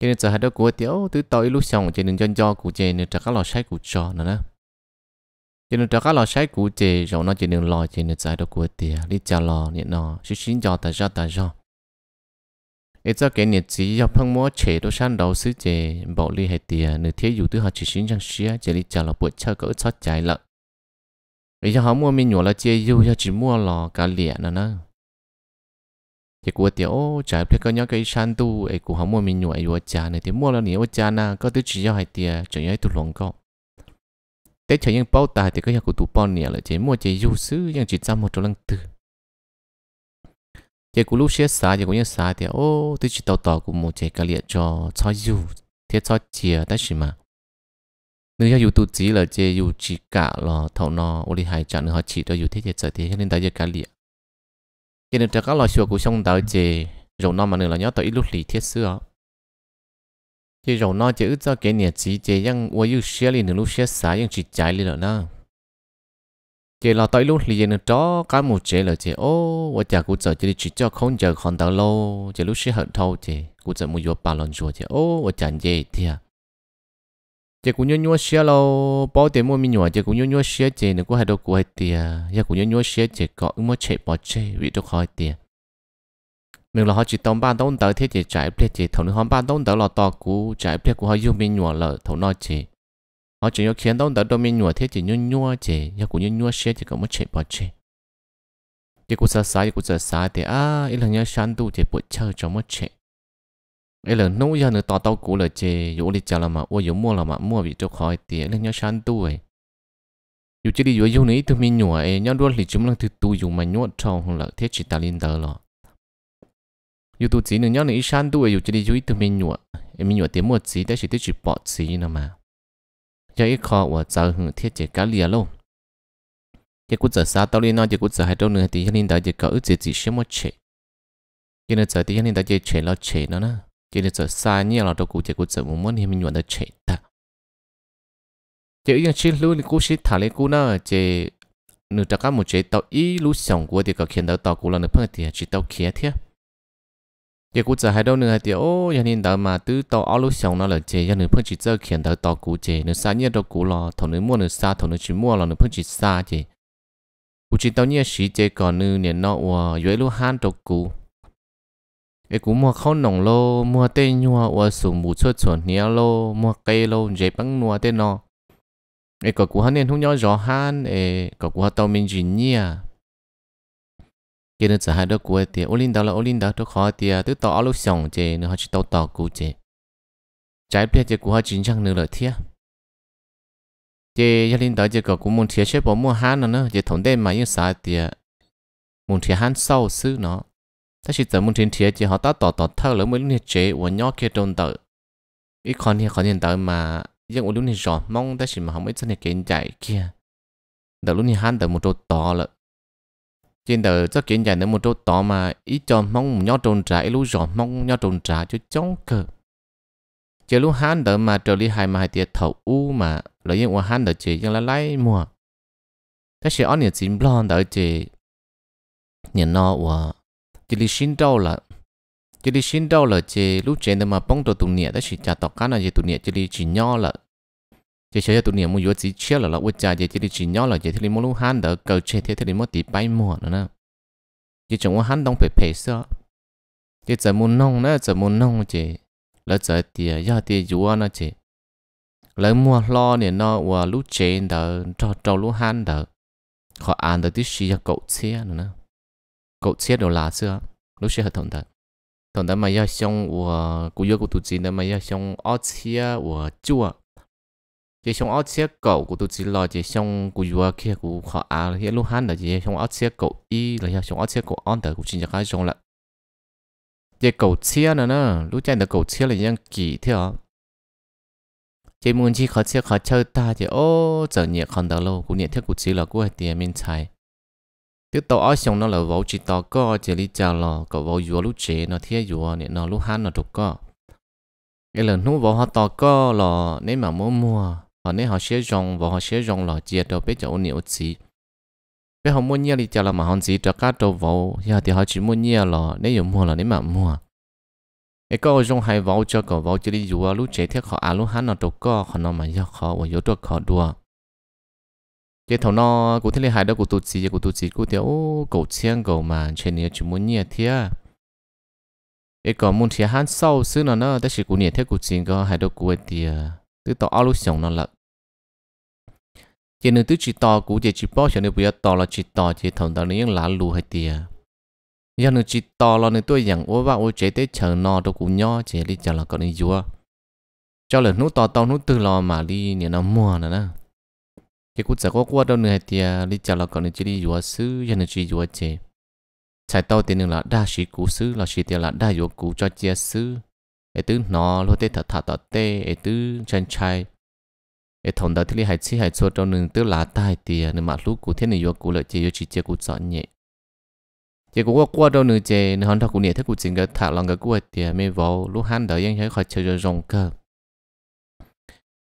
cho nên giờ hai đứa của tiểu tôi tàu y lúc xong chỉ nên cho cho cụ chơi nữa trả các lò sai cụ cho nữa nè cho nên trả các lò sai cụ chơi rồi nó chỉ nên lò chỉ nên giờ đứa của tiểu đi chờ lò nhện nó chỉ xin cho ta ra ta ra ít cho cái này chỉ do phong múa chế đồ san đầu sứ chế bỏ ly hay tiệt nữa thế dù tôi họ chỉ xin chẳng xía chỉ đi chờ lò buổi chơi cỡ chót chạy lợn bây giờ họ mua mình nhỏ là chia yêu cho chỉ mua lò cả lẻ nữa nè thì của tiểu trả biết có nhau cái sản tu ấy của họ mua mình nhỏ yêu cha này thì mua là nhiều cha na có thứ chỉ cho hai tiền chỉ cho tụi lòng có thế chỉ những bao tài thì có nhà của tụi bao nè là chỉ mua chỉ yêu sứ nhưng chỉ trăm một trăm lần tư Thì của lúc xé xá chỉ của những xá thì ô thứ chỉ tàu tàu của một chỉ cả lẻ cho cho yêu thế cho chia đấy mà nếu như YouTube chỉ là chơi YouTube chỉ cả là thầu nó ô đi hai chặng họ chỉ cho YouTube chơi chơi thì nên tới giờ cả liệt cho nên cho các loại sữa của xong tới chơi rồi nó mà nữa là nhớ tới lúc lý thiết xưa thì rồi nó chỉ ước cho cái nhà chỉ chơi nhưng ô yêu xe liền lúc xe xả nhưng chỉ chạy liền rồi na chỉ là tới lúc lý nên cho cái một chế là chơi ô và chả cũng chơi chỉ chỉ cho không giờ còn tới lâu chỉ lúc xe hận thâu chơi cũng chơi mua vô ba lần rồi chơi ô và chẳng chơi thiệt chị cũng nhớ nhớ xe lâu bỏ tiền mua mình nhỏ chị cũng nhớ nhớ xe chị nữa có hai đồ của hai tiền giờ cũng nhớ nhớ xe chị có ứng mới chạy bỏ chơi vì được khỏi tiền mình là họ chỉ tông ban tông tới thế chị chạy plei chị thầu nữa họ ban tông tới là to cú chạy plei của họ dùng mình nhỏ lợ thầu nói chị họ chỉ nhớ khiến tông tới đôi mình nhỏ thế chị nhớ nhớ chị giờ cũng nhớ nhớ xe chị có mới chạy bỏ chơi chị cũng sợ sai chị cũng sợ sai thì à ít là nhớ sáng tu chị bỏ chơi cho mới chạy ấy là nấu ra nữa tao tao cũ là chè dụ đi chả là mà ô dụ mua là mà mua bị cho khỏi tiền nên nhau san tuổi dù chỉ đi dụ dụ này tụi mi nhủa ấy nhau đuôi thì chúng là thứ tu dụ mà nhốt trong hùng là thiết chỉ ta lên tờ lọ dù tụi chỉ nữa nhau này san tuổi dù chỉ đi dụ tụi mi nhủa em mình nhủa tiếng mua chỉ để chỉ thiết chỉ bỏ chỉ nữa mà cho ít khó của giờ hùng thiết chỉ cá lìa luôn chỉ cũng giờ sao tao lên nói chỉ cũng giờ hai trâu nữa thì lên tờ chỉ có ước chỉ chỉ xem một chế cho nên giờ thì lên tờ chỉ chế lo chế nó nè chỉ nên sợ xa nhẹ là đồ cụ chỉ có sợ muốn muốn thì mình nhuận được chạy ta chỉ yên chỉ lưu thì cũng chỉ thả lên cũng nữa chỉ nửa chắc một chế tàu ý lưu sống của thì có khiến đỡ tàu cũng là nửa phân thì chỉ tàu khía thiệt. chỉ cũng giờ hai đâu nửa thì ô nhà nên đỡ mà từ tàu áo lưu sống nó là chỉ nhà nửa phân chỉ giờ khiến đỡ tàu cũng chỉ nửa xa nhẹ đồ cũng là thầu nửa mua nửa xa thầu nửa chỉ mua là nửa phân chỉ xa chỉ. cũng chỉ tàu nhẹ sĩ chỉ còn nửa nè nó và dưới lúc han đồ cũng เอกูมัวเข้าหนองโลมัวเต้ยัวว่าสูงบูชดสวนเนี้ยโลมัวเกยโลเจ็บปังนัวเต้นอเอก็กูฮันเนียนทุ่งยอจอฮันเอก็กูฮัตเอามินจินเนียเกินจะหาดกูเตียโอลินดาละโอลินดาทุกขอเตียตัวต่อเอาลูกสองเจเนื้อเขาจะต่อต่อกูเจใจเพี้ยเจกูฮัจินช่างเนื้อเลยเทียเจยาลินดาเจก็กูมุนเทียเชฟบอกมัวฮันนะเนอะเจถงเต้มายิ่งสาเตียมุนเทียฮันเศร้าซื้อเนาะ ta chỉ tớ một thiên thiệt chỉ họ ta tỏ tỏ thơ lớn mới lúc này chế và nhỏ kia trôn tự, ít còn thì còn nhận tớ mà nhưng ở lúc này rõ mong ta chỉ mà không biết chân này kiến chạy kia tớ lúc này hắn tớ một chỗ to lợ trên tớ cho kiến chạy nữa một chỗ to mà ít cho mong nhỏ trôn trả ít lúc rõ mong nhỏ trôn trả cho chống cờ chỉ lúc hắn tớ mà trở đi hai mà hai tiệt thầu u mà lấy dân của hắn tớ chỉ dân là lấy mua ta chỉ ở nhà chính blon tớ chỉ nhà nó của chỉ đi xin đâu là chỉ đi xin đâu là chỉ lúc trên đó mà bông đồ tụ niệm đó chỉ trả tọt cá này chỉ tụ niệm chỉ đi chỉ nhỏ là chỉ chơi tụ niệm mua yếu chỉ chia là là uất trả chỉ đi chỉ nhỏ là chỉ thì mua lúc hắn đỡ cầu chơi thế thì mua tí bay mua nữa nè chỉ chúng mua hắn đông phải phải sợ chỉ giờ muốn nông nữa giờ muốn nông chỉ là giờ tiền giờ tiền yếu nữa chỉ là mua lo nè nó và lúc trên đó trâu trâu lúc hắn đó họ ăn được tí xì cậu xe nữa nè cậu chết đồ là xưa lúc xưa thằng thật thằng đó mà yêu xong của của yêu của tụi chị đó mà yêu xong ở chia của chua chỉ xong ở chia cậu của tụi chị lo chỉ xong của yêu kia của họ à hiện lúc hắn là chỉ xong ở chia cậu y là xong ở chia cậu on đó cũng chỉ chắc ai xong là chỉ cậu chia nữa nè lúc chạy được cậu chia là những kỳ thế à chỉ muốn chỉ khó chia khó chơi ta chỉ ô giờ nhẹ hơn đó lâu cũng nhẹ theo của chị là của tiền mình chạy cái tàu ở xong nó là vô chỉ tàu có chỉ lý chào lò có vô dùa lúc chế nó thiết dùa nè nó lúc hán nó trục có cái lần nó vô họ tàu có lò nếu mà mua mua họ nếu họ sẽ dùng vô họ sẽ dùng lò chia đâu biết chỗ nhiều gì biết họ mua nhiều lý chào là mà họ chỉ cho cá trâu vô giờ thì họ chỉ mua nhiều lò nếu dùng mua là nếu mà mua cái có dùng hay vô cho có vô chỉ lý dùa lúc chế thiết họ à lúc hán nó trục có họ nó mà giờ họ vô chỗ họ đua cái thằng nó cụ thể là hai đó cụ tụt gì cụ tụt gì cụ tiểu cổ chiang cổ mà trên này chỉ muốn nhẹ thia à. cái còn muốn thia hắn sau xứ nó nó tất sự cụ nhẹ thế cụ chiang có hai đó cụ thì à, tự tỏ áo lúc nó là cái nữa tự chỉ tỏ cụ chế chỉ bao cho nên bây giờ tỏ là chỉ tỏ chế thằng đó nó những lá lù hay tia giờ nữa chỉ tỏ là nữ tôi rằng ô ba ô chế tới chờ nó đâu cũng nhỏ chỉ đi chờ là còn đi chùa cho lần nút tỏ tao nút từ lo mà đi nhà nó mua nữa nè cái cú chả có qua đâu nữa thì đi à, chả là còn chỉ đi dùa sư cho nên chỉ dùa chè chạy tàu thì là đa sĩ cú sư là sĩ thì là đa dùa cú cho chia sư ấy tứ nó lô tê thật thật tọt tê ấy tứ chân chay, ấy thằng đó thì đi hải chi hải chuột đâu nữa tứ lá tai thì à, nên mà lúc cú thế này dùa cú lợi chè dùa chỉ chia cú chọn nhẹ chỉ cú qua qua đâu nữa chè nên hắn thằng cú nhẹ thế cú chỉnh cái thả lòng cái cú thì mới vào lúc hắn đó ยัง thấy khỏi chơi rồi rồng cơ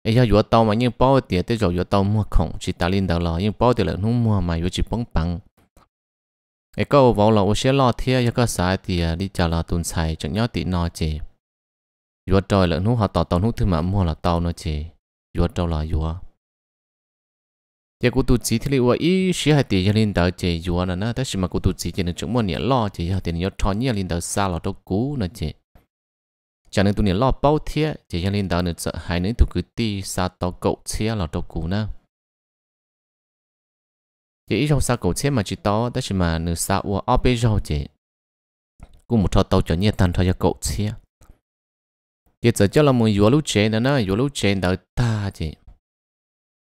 ấy giờ vừa tàu mà nhưng bao tiền tới rồi vừa tàu mua không chỉ ta linh đầu lò nhưng bao tiền là nó mua mà vừa chỉ bóng bằng ấy có vào lò sẽ lo thiê cho có sai thì à, đi chờ lò tuần sai chẳng nhớ tí nó chị vừa trời là nó họ tàu tàu nó thứ mà mua là tàu nó chị vừa trời là vừa giờ cô tu chỉ thì là ý sẽ hay tiền cho linh đầu chị vừa là nó thế mà cô tu chỉ cho nên chúng mua nhẹ lo chị họ tiền nhớ cho nhẹ linh đầu xa là đâu cũ nó chị cho nên tôi nó lo bao thế, chỉ cho nên đó nữa sợ hai nữa tụi cứ đi xa tàu cậu xe là tàu cũ nữa chỉ ít trong xa cậu xe mà chỉ tàu đó chỉ mà nữa xa ua ở bên rồi chỉ cũng một thao tàu cho nhẹ tan thao cho cậu xe chỉ giờ cho là muốn vừa lũ trên đó nữa vừa lũ trên đào ta chỉ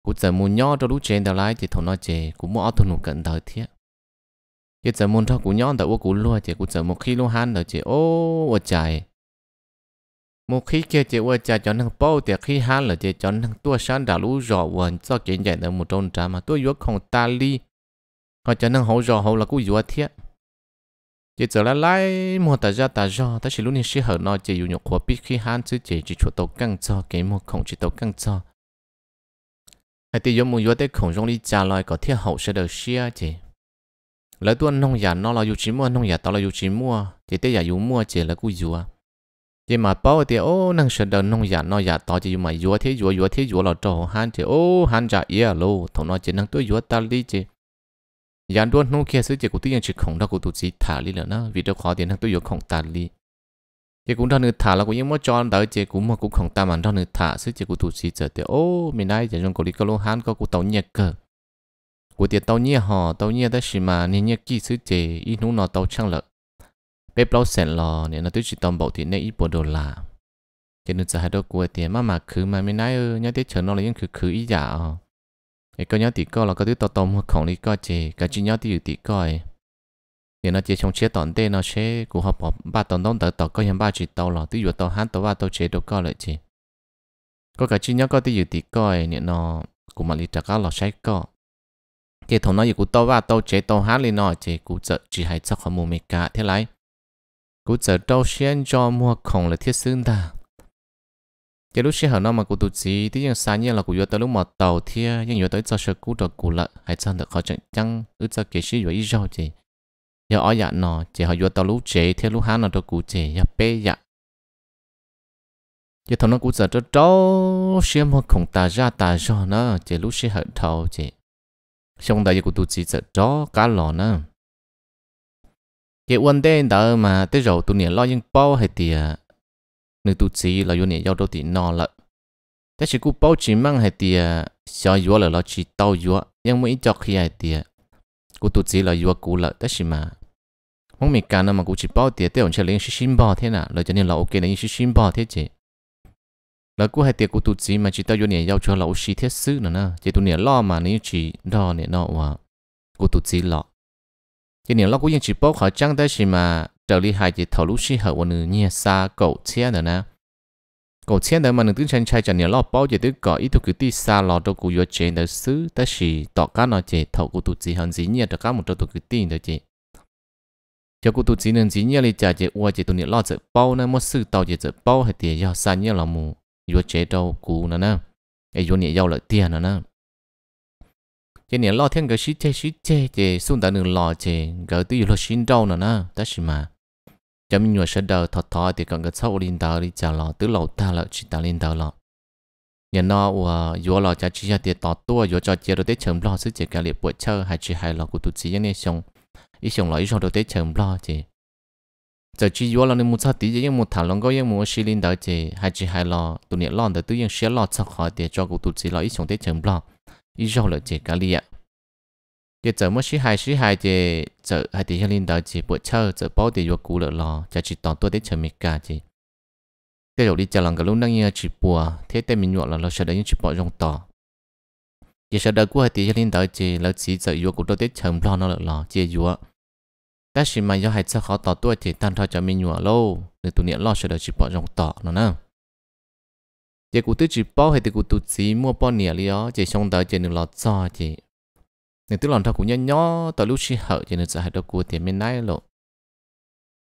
cũng giờ muốn nhau cho lũ trên đào lại chỉ thằng nó chỉ cũng muốn ở thằng nó cận đó thiệt chỉ giờ muốn thao cũng nhau đào ua cũng luôn chỉ cũng giờ một khi luôn han đào chỉ ô ô chạy một khi kia chỉ qua cha cho năng bao thì khi há là chỉ cho năng tua sáng đã lú rõ quần cho kiến giải được một trong trà mà tua yếu không ta li họ cho năng hậu rõ hậu là cú yếu thiết chỉ trở lại lại mua ta ra ta rõ ta chỉ lúc này sẽ hở nó chỉ dùng nhục của biết khi hán chứ chỉ chỉ chỗ tàu căng cho cái một không chỉ tàu căng cho hay thì yếu mua yếu tới không trong đi trả lại có thiết hậu sẽ được xia chỉ lỡ tua nông giả nó là yếu chỉ mua nông giả tao là yếu chỉ mua chỉ tới giả yếu mua chỉ là cú yếu chỉ mà bảo thì ô năng sửa đầu nông giả nó giả tao chỉ mà yếu thế yếu yếu thế yếu là trâu han chỉ ô han giả yếu lô thằng nó chỉ năng tôi yếu ta lý chứ, giả đua nông kia sự chỉ của tiên chỉ không đâu của tụi chỉ thả lý nữa nó vì đâu khó tiền năng tôi yếu không ta lý chỉ thằng đang thả là cũng những món tròn đỡ chỉ cũng mà cũng không ta mà đang thả sự chỉ của tụi chỉ giờ thì ô mình nay chỉ dùng cổ đi cái lô han có của tàu nhẹ cơ, của tiền tàu nhẹ họ tàu nhẹ đó chỉ mà nên nhẹ kỹ sự chỉ ít nụ nó tàu chăng lợi bé bao sen lò nên nó tôi chỉ tầm bảo thì nên ít bộ đồ là cho nên giờ hai đôi của tiền mà mà cứ mà mình nói ơ nhớ tết chờ nó là những cứ cứ ít giả à. cái câu nhớ thì coi là có thứ to to một khổng đi coi chè cái chỉ nhớ thì thì coi thì nó chỉ trong chế tòn tê nó chế của họ bỏ ba tòn đông tới tỏ coi hiện ba chỉ tàu là tí dụ tàu hát tàu ba tàu chế đâu coi lại chè có cái chỉ nhớ có tí dụ thì coi nên nó cũng mà lý trả cá lò sai coi cái thằng nó gì cũng tàu ba tàu chế tàu hát lên nó chè cũng sợ chỉ hay chắc họ mua mệt cả thế lại cú giờ đâu xuyên cho mua khổng là thiết xứng ta giờ lúc xuyên hở nó mà cụ tụt gì tí nhưng sáng nhiên là cụ vừa tới lúc mọt tàu thia nhưng vừa tới cho sợ cú trò cú lợ hãy sang được khó chẳng chăng ư cho kể sĩ vừa ý rau gì giờ ở dạ nọ chỉ họ vừa tới lúc chế thia lúc hán nó trò cú chế giờ bê dạ giờ thằng nó cú giờ cho đâu xuyên mua khổng ta ra ta cho nó chỉ lúc xuyên hở thầu chỉ xong đại giờ cụ tụt gì giờ đó cá lò nữa cái vấn đề đó mà tới rồi tụi nè lo những bao hay thì à, nữ tụi chỉ là vô nè giao đôi thì nó là thế chỉ cú bao chỉ mang hay thì sợ à, vô là lo chỉ tao vô nhưng mà ít cho khi hay thì à, cú tụi chỉ là vô cú là thế chỉ mà mong mình nào mà cú chỉ bao tiền tiêu chỉ lấy xin bao thế nào là cho nên là ok lấy xin bao thế chứ là cú hay tiền cú tụi chỉ mà chỉ tao vô nè giao cho là ok thế sự nữa nè chỉ tụi nè lo mà nếu chỉ đo nè nó và cú tụi chỉ lo. 今年老古人去包括讲的是嘛，这里还是头路是和我们念啥狗钱的呢？狗钱的嘛，能等成拆讲年老包也都搞一头个第三老多古月钱的事，但是大家那些头古都只行几年，大家么多都个定的钱。cho cô tu chỉ nên chỉ nhớ lấy trả chế qua chế tu niệm lo chế bao nè mất sự tàu chế chế hay tiền giao xa nhớ là mù vừa chế đâu cú nè nè ai vừa niệm giao tiền nè chỉ nên lo thiên cái xí chê xí chê chỉ xuống ta nương lo chê gỡ tí là xin đâu nữa nè ta xí mà chấm mình nhớ sẽ đờ thọ thọ thì còn cái sau linh tàu đi chả lo tứ lầu ta là chỉ ta linh tàu lo nhà nó và vừa lo chả chỉ ra tiền tọt tua vừa cho chia đồ tết chấm lo sức chỉ cái liệp buổi chơi hay chỉ hay lo của tụt chỉ nên xong ít xong lo ít xong đồ tết chấm lo chê giờ chỉ vừa lo nên một sao tí chứ một thằng lòng có những một xí linh tàu chê hay chỉ hay lo tụi nhà lo thì tứ những xí lo chắc khỏi để cho của tụt chỉ lo ít xong tết chấm lo 以上了解咖喱啊。giờ giờ mới xí hai xí hai giờ giờ hai tiếng linh đó chỉ buổi chiều giờ bao tiền vô cũ rồi lo giờ chỉ toàn tôi để chờ mình chứ giờ rồi đi chờ lần cái lúc năng ờ, chỉ bùa thế tên mình nhọt là lo sợ chỉ bỏ rong to giờ sợ đời của hai tiếng linh đó chỉ là chỉ giờ vô cũ tôi để chờ lo nó lo chỉ vô ta chỉ mà do hai sợ khó tỏ tôi thì tan thôi cho mình nhọt lâu để tụi nó lo sợ chỉ bỏ rong to nó nè giờ cụ tư chỉ bao hay thì cụ tụt gì mua bao nè li đó chỉ xong tới chỉ nửa lọt cho chỉ nên tức lòng thao cũng nhớ nhớ tới lúc chỉ hậu chỉ nửa sợ đó cụ tiền mình nói lộ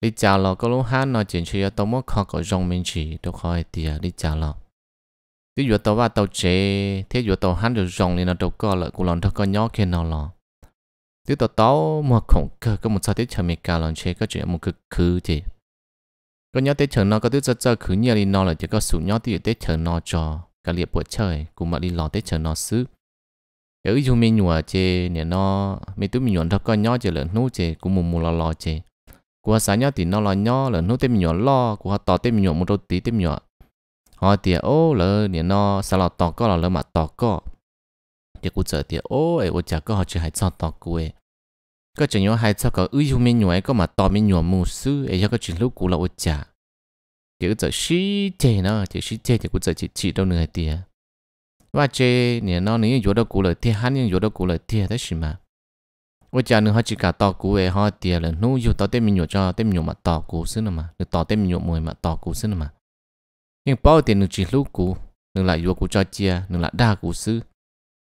đi chào lọ có lúc hát nó chuyện chơi tao mất khó có rong mình chỉ đâu khỏi tiề đi chào lọ tí giờ tao vào tao chế thế giờ tao hát được rong nên nó đâu có lợi cụ lòng thao có nhớ khi nào lọ tí tao tao mà không cơ có một sao tiết chờ mình cả lòng chế có chuyện một cực khứ chỉ có nhớ tới chờ nó có tức cho khứ nhà đi nó là chỉ có sủ nhớ thì tới chờ nó cho cả liệp buổi trời cùng mà đi lò tới chờ nó xứ ở dùng mình nhùa chê nè nó mình tụi mình nhùa thật có nhớ chê lợn nú chê cũng mù mù lo lo chê của xã nhớ thì nó lo nhớ lợn nú tới mình nhùa lo của họ tỏ tới mình nhùa một đôi tí tới mình nhùa họ thì ô lỡ nè nó xã lò tỏ có lò lỡ mà tỏ có thì cũng chờ thì ô ấy ô chả có họ chưa hay sao tỏ của ấy ก็จะยอให้เจ้าก็อุ้ยหุ่นมีหน่วยก็มาต่อมีหน่วยมูซื้อไอ้ยาก็จึงลูกกูเราอุจจาเดี๋ยวจะชี้เจเนาะเดี๋ยวชี้เจเดี๋ยวกูจะจีจีเราเหนื่อยเตี้ยว่าเจเนี่ยน้องนี่ยังอยู่ด้วยกูเลยเตี้ยฮันยังอยู่ด้วยกูเลยเตี้ยได้ใช่ไหมว่าจานึงเขาจีกาต่อกูเอ้เขาเตี้ยเลยนู้อยู่ต่อเต็มมีหน่วยจ้าเต็มมีหน่วยมาต่อกูซื้อหน่ะมาหรือต่อเต็มมีหน่วยมวยมาต่อกูซื้อหน่ะมายังเป้าเตี้ยหนึ่งจีลูกกูหนึ่งละอยู่กูจอเจียหนึ่งละด่ากูซื้อ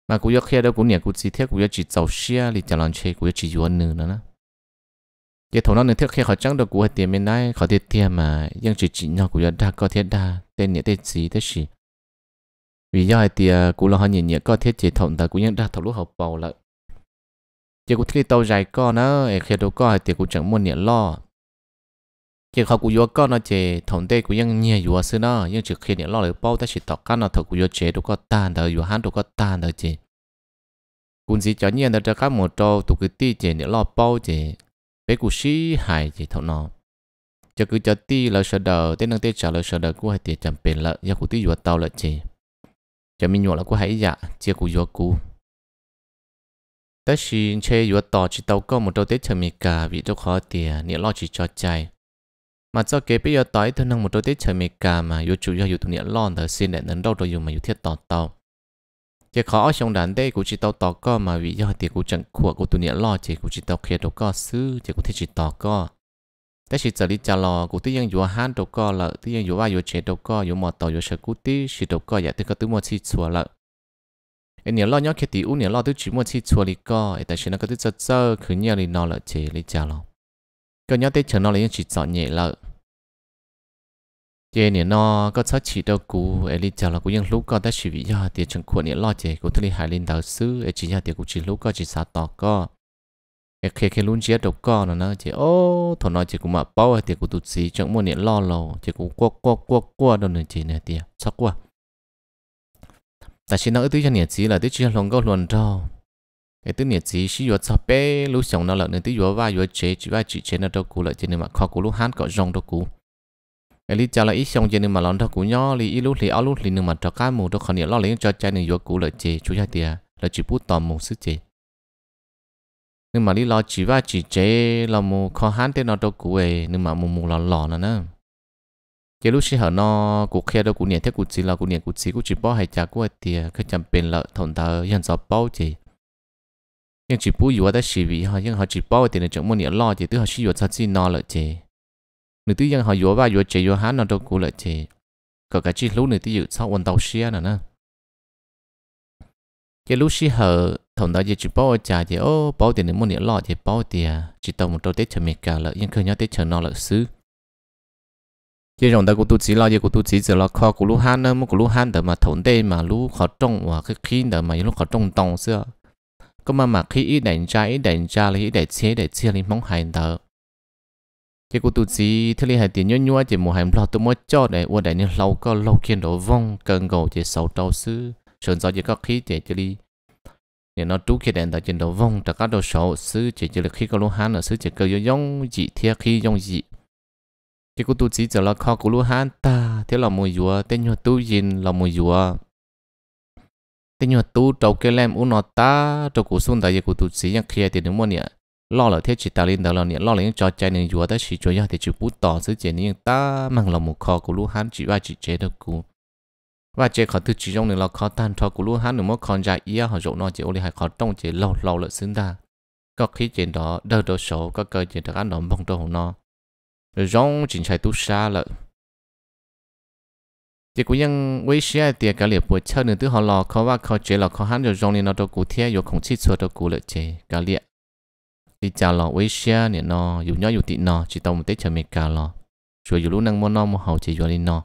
mà cũng yêu khi đâu cũng nhẹ cũng chỉ thiết cũng yêu chỉ giàu xia thì chẳng làm chơi cũng yêu chỉ yuan nữa nữa cái thổ nó nữa thiết khi họ chẳng đâu cũng hay tiền bên này họ tiền tiền mà nhưng chỉ chỉ nhau cũng yêu đa có thiết đa tên nhẹ tên gì thế gì vì do hay tiền à, cũng là họ nhẹ nhẹ có thiết chỉ thổng ta cũng nhưng đa thổ lúc học bầu lại chỉ cũng thiết tàu dài con nó khi đâu có hay tiền cũng chẳng muốn nhẹ lo chỉ học của yếu con nó chỉ thống tê của những nhiều yếu sư nó nhưng chỉ khi niệm lo lấy bao ta chỉ tọt căn nó thuộc của yếu chế đâu có tan đời yếu hắn đâu có tan đời chỉ cũng chỉ cho nhiên đời các một trâu tụ cái ti chế niệm lo bao chế bé của sĩ hại chỉ thấu nó cho cứ cho ti là sợ đờ tên năng tê trả lời sợ đờ của hai tiệt chậm bền lợi do của ti yếu tao lợi chế cho mình nhộn là của hãy dạ chia của yếu cũ tất nhiên chơi yếu tỏ chỉ tàu có một trâu tết chờ mì cả vì đâu khó tiền niệm lo chỉ cho chạy mà cho kế bây giờ tới thân năng một đôi tiết trời mệt cà mà yêu chủ yêu yêu tụi nhện lon thở xin để nấn đâu rồi dùng mà yêu thiết tò tò chỉ khó ở trong đàn đây của chị tao tò co mà vì do thì cũng chẳng của của tụi nhện lo chỉ của chị tao kia đâu co xứ chỉ cũng thiết chỉ tò co แต่สิจะริจาลอกูที่ยังอยู่ห้านตัวก็ละที่ยังอยู่ว่าอยู่เฉดตัวก็อยู่มอต่ออยู่เฉกูที่สิตัวก็อยากที่ก็ตัวมอชีชัวละเอ็นเนี่ยล้อเนาะแค่ตีอู้เนี่ยล้อตัวชีมอชีชัวลีก็แต่ฉันก็ตัวจะเจอคือเนี่ยลีนอละเจริจาลอ có nhau tết chờ nó lấy chỉ sợ nhẹ lợ chế nè nó có sợ chỉ đâu cú ấy đi chờ là cú cú ยัง lúc có tết chỉ bị do thì chẳng khuôn nè lo chế cú thấy hại lên đạo xứ ấy chỉ do thì cú chỉ lúc có chỉ sợ tọ có ấy khi khi luôn chế đâu có nó nó chế ô thằng nó chế cú mà bao thì cú tụt gì chẳng muốn nè lo lâu chế cú qua qua qua qua đâu nè chế này thì sao qua ta chỉ nói tới cho nè chỉ là tới chỉ lòng câu luận đâu cái tư nhiệt chỉ sử dụng sập bé lúc sống nó lợn nên tự vừa va vừa chế chỉ va chỉ chế nó đâu cú lại trên mà khó cú lúc hát có rong đâu cú cái lý cho là ít sống trên mà lon đâu cú nhó lý ít lúc thì áo lúc thì nên mà cho cá mù đâu còn nhiều lo lý cho trái nên vừa cú lại chế chú ra tiề là chỉ bút tò mù sức chế nên mà lý lo chỉ va chỉ chế là mù khó hát thế nó đâu cú về nên mà mù mù lò lò nó nữa cái lúc xí hở nó cú khe đâu cú nhẹ thế cú chỉ là cú nhẹ cú chỉ cú chỉ bỏ hay chả cụ tiề cái chẳng bền lợn thằng thờ dân sập bao chế nhưng chỉ bù yếu ta chỉ vì họ nhưng họ chỉ bao tiền là chẳng muốn lo chỉ tức họ chỉ yếu thật gì nó lợi chế người tư dân họ yếu ba yếu chế yếu hán nó đâu cũng lợi chế có cái chỉ lúc nữ tư yếu sau quần tàu xe nữa nè chỉ lúc xí hở thằng đó chỉ bao trả chỉ ô bao tiền nếu muốn lo chỉ bao tiền chỉ tàu một tàu tết chờ mình cả lợi nhưng khi nhớ tết chờ nó lợi xứ chỉ rồng đó cũng tu chỉ lo chỉ cũng tu chỉ giờ lo kho cũng lúc hán nữa cũng lúc hán đó mà thằng đây mà lúc họ trông và cái khi đó mà lúc họ trông tòng xưa ก็มาหมักขี้อีแดนจ้าอีแดนจ้าเลยอีแดนเชี่ยแดนเชี่ยเลยมองหายเตอ结果肚子他哩还点软软，就冇还老多么焦的，我带你老个老见到风跟狗就手刀丝，现在就个起在这里，你那肚起来的见到风，大家都手丝就就起个路汉了，丝就个要用几天起用几。结果肚子就了靠个路汉大，他老冇药，等下肚炎老冇药。thế nhưng tu trâu kia lem u nó ta trâu củ xuống tại của tu sĩ nhạc khía tiền đúng không nhỉ lo là thiết chỉ tạo lên đó là nhỉ lo là những trò chơi này vừa ta chỉ cho nhau thì chỉ bút tỏ dưới chuyện nhưng ta mang lòng một kho của lũ hán chỉ ba chỉ chế được cú và chế khó thứ chỉ trong này là khó tan cho của lũ hán nữa mất con dài ia họ rộng nó chỉ ô li hai khó trong chế lâu lâu là xứng ta có khi chuyện đó đỡ đồ số có cơ chuyện được ăn nó bông đồ nó rồi rong chỉ chạy tu xa lợi thì cũng ยังวิเชียเตียกะเหลียปวดเชิญหนึ่งตื้อหอลอเขาว่าเขาเจหลอเขาหันอยู่ตรงนี้เราตัวกูเทียอยู่ของชีชัวตัวกูเลยเจกะเหลียตีจ่าหลอวิเชียเนี่ยนออยู่ย่ออยู่ตินอจิตตมุเตชเมกาหลอชัวอยู่รู้นังมอนอมหอเจอยู่นี่นอ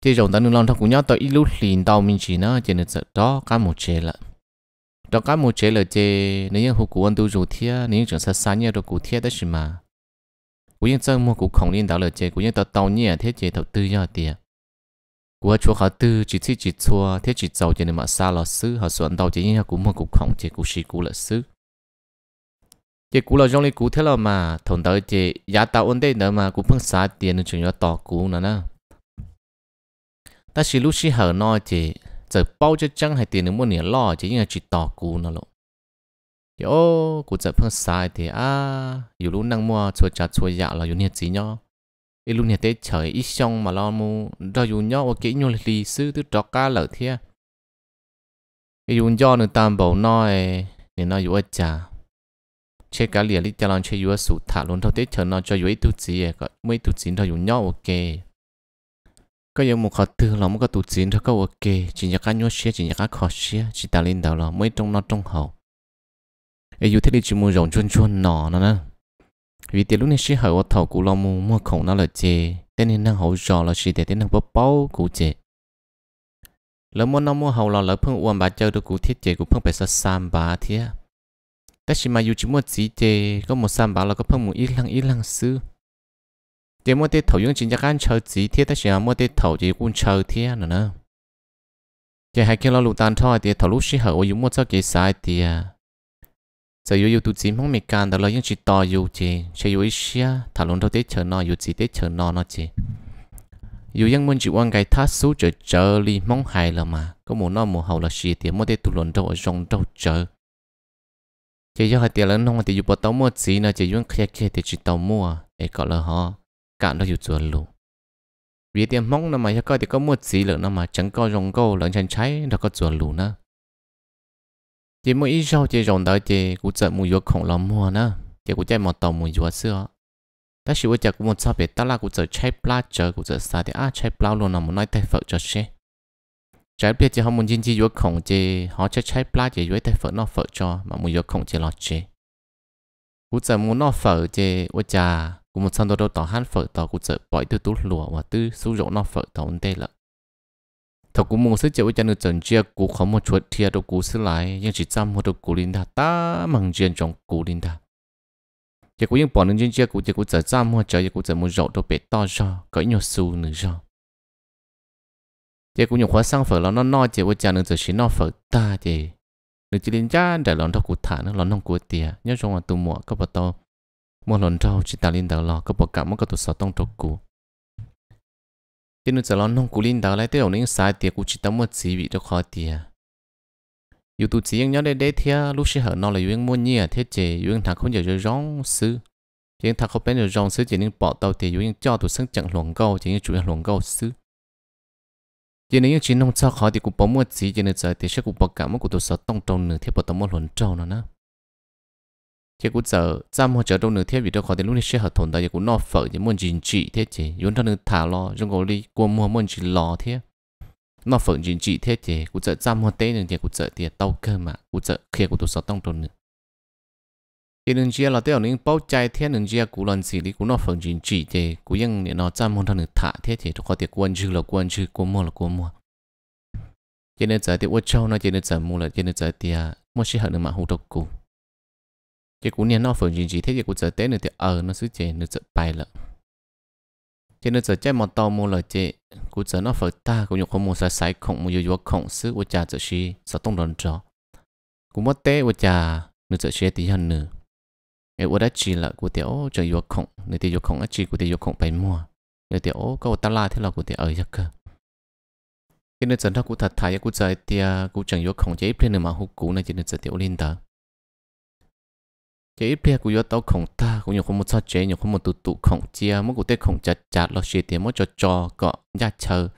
ที่จงตั้งนึงลองทั้งกูย่อตัวอีลูหลินตอมินจีนะเจนึกจะดอกามูเจละดอกามูเจเลยเจในยังหูกูวันดูจูเทียในยังจังสัสานเนี่ยตัวกูเทียได้ใช่ไหม cú yên chân mua cú khổng liên đó là chơi cú yên tao tàu nhẹ thế chơi đầu tư do tiền cú chúa họ tư chỉ chỉ chua thế chỉ giàu chơi nên mà xa lọ sư họ xuống đầu chơi nhẹ cú mua cú khổng chơi cú xì cú là sư chơi cú là trong này cú thế là mà thằng đó chơi giá tao ổn định mà cú phân xả tiền nên chuyện cho tỏ cú nữa nè ta chỉ lúc xí hở no chơi giờ bao cho chẳng hay tiền nữa mua nè lo chơi nhẹ chỉ tỏ cú nó luôn yo cụ tập phương sai thì à dù lúc năng mua chua chả chua dạ là dù nhiệt gì nhá ý lúc nhiệt tế trời ít xong mà lo mu đó dù nhá ok nhu lì sư tức trọ cá lở thế, ý dù nhá nữa tam bảo nói nên nó dù chả chế cá liền lít cho lòng chế dù sụt thả luôn thôi tế chờ nó cho dù ít tuổi gì có mấy tuổi gì đó dù nhá ok có những một khó tư lòng một cái tu gì đó có ok chỉ nhớ cái nhớ xe chỉ nhớ cái khó xe chỉ ta lên đầu là mấy trong nó trong hậu ấy dù thế đi chỉ mua rồng chuôn chuôn nọ nó nè vì tiền lúc này sĩ hậu thầu cụ lo mua mua khổng nó là chê tên nên năng hậu rò là sĩ để tên năng bóp bao cụ chê lỡ mua nó mua hậu là lỡ phương uôn bà chơi được cụ thiết chế cụ phương phải sợ sam bà thế tất nhiên mà yêu chỉ mua chỉ chê có một sam bà là có phương một ít lăng ít lăng sư chỉ mua tết thầu những chính chắc ăn chơi chỉ thế tất nhiên mà mua tết thầu chỉ cũng chơi thế nữa nè chỉ hai kia lo lụt tàn thôi thì thầu lúc sĩ hậu dùng mua cho cái sai thì à, giờ yêu yêu tụt chị không mệt gan, đó là những chị to yêu chị chơi yêu xia thà luôn đâu tết chờ nó yêu chỉ tết chờ nó nó chị yêu những muốn chỉ quan cái thắt số chờ chơi li mong hài là mà có muốn nó muốn hậu là xia thì mỗi để tụt luôn đâu ở trong đâu chờ chơi yêu hai tiền lớn không thì yêu bắt đầu mua chị nữa chơi yêu kia kia thì chị đầu mua ai gọi là họ cạn đâu yêu chuột luôn vì tiền mong nó mà có thì có mua chị nữa mà chẳng có rong câu lẫn chân trái nó có chuột luôn nữa chỉ mỗi ít sau chỉ rộng đó chỉ cũng chợ mùi ruột khổng lồ mua nữa chỉ cũng chạy một tàu mùi ruột xưa ta chỉ với chợ cũng một sao biệt ta là cũng chợ chạy pla chợ cũng chợ xa thì à chạy pla luôn là muốn nói tay phật cho xe trái biết chỉ họ muốn chinh chi ruột khổng chỉ họ chạy chạy pla chỉ ruột tay phật nó phật cho mà mùi ruột khổng chỉ lọt chỉ cũng chợ muốn nó phật chỉ với chà cũng một sao đâu đâu tỏ hắn phật tỏ cũng chợ bỏi từ tú lùa và từ su rộng nó phật tỏ ông tê lợn thật cú muốn sẽ chịu chân được chẳng chia cú không một chuột thiệt đâu cú sẽ lại nhưng chỉ chăm một đâu cú linh đà ta mang chuyện trong cú linh đà chỉ cũng những bọn nên chia cú chỉ cú chỉ chăm một chơi cú chỉ một rộ đâu bé to ra có nhiều xu nữa ra chỉ cú những khóa sang phở nó nó no chỉ cũng chỉ nên chỉ nó phở ta chỉ nên chỉ linh cha để lon đâu cú thả nó lon không cũng tiệt nhớ trong là tu mùa có bà to một lần đầu chỉ ta linh đà lò có bà cả một cái tu sáu tông trâu cũng thế nên giờ lo nông cụ linh đào lại tới ổn những sai tiệt cụ chỉ tâm một chỉ vị cho khó tiệt yêu tu chỉ nhớ đây đây thia lúc sẽ hở nó là yêu muốn nhia thế chế yêu thằng không giờ cho rong sư chỉ thằng không bên giờ rong sư chỉ nên bỏ tàu thì yêu cho tụ sân chẳng luồng câu chỉ nên chủ luồng câu sư chỉ nên chỉ nông cho khó thì cụ bỏ một chỉ chỉ nên giờ thì sẽ cụ bỏ cả một cụ tụ sợ tông trâu nửa thế bỏ tâm một luồng trâu nó nữa thế cũng giờ trăm hoặc chỗ đâu nữa thế vì đâu khó thì lúc này sẽ hợp thôn đó cũng nó phở những môn chính trị thế chứ vốn thằng nữa thả lo trong gò đi qua mua môn chỉ lo thế nó phở chính trị thế chứ cũng giờ ra một tế nữa thì cũng giờ thì tao cơ mà cũng giờ kia cũng tôi sợ tông trốn nữa thì đừng chia là tiêu những bao trái thế đừng chia cũng lần xử lý cũng nó phở chính trị thế cũng ยัง nó ra một thằng nữa thả thế chứ khó thì quan chư là quan chư qua mua là qua mua cho nên giờ thì ô châu nó cho nên giờ mua là cho nên giờ thì à, mua sẽ hợp được mà hụt đâu cũng cái cú nên nó phần gì gì thế thì cú trở tết nữa thì ở ờ, nó xứ chế nó trở bài lợ chỉ nó trở chạy một tàu mua lợi chế cú trở nó phải ta cũng nhiều không mua sai sai không mua nhiều không xứ của cha trở xí sao tông đòn trò cú mất tết của cha nó trở xí thì hơn nữa em ở đã chỉ là của tiểu chờ nhiều không nữa tiểu nhiều không á chỉ của tiểu nhiều không phải mua nữa tiểu có ta la thế là của tiểu ở ờ giấc cơ chỉ nó trở nó cú thật thà cú trở thì cú chẳng nhiều không chế ít lên nữa mà hút cũ này chỉ nó trở tiểu lên tới chỉ biết bia của yo tao khổng ta cũng như không một sao chế như không một tụ tụ khổng chia mỗi cuộc tết khổng chặt chặt lo xì tiền mỗi cho cho có nhà chờ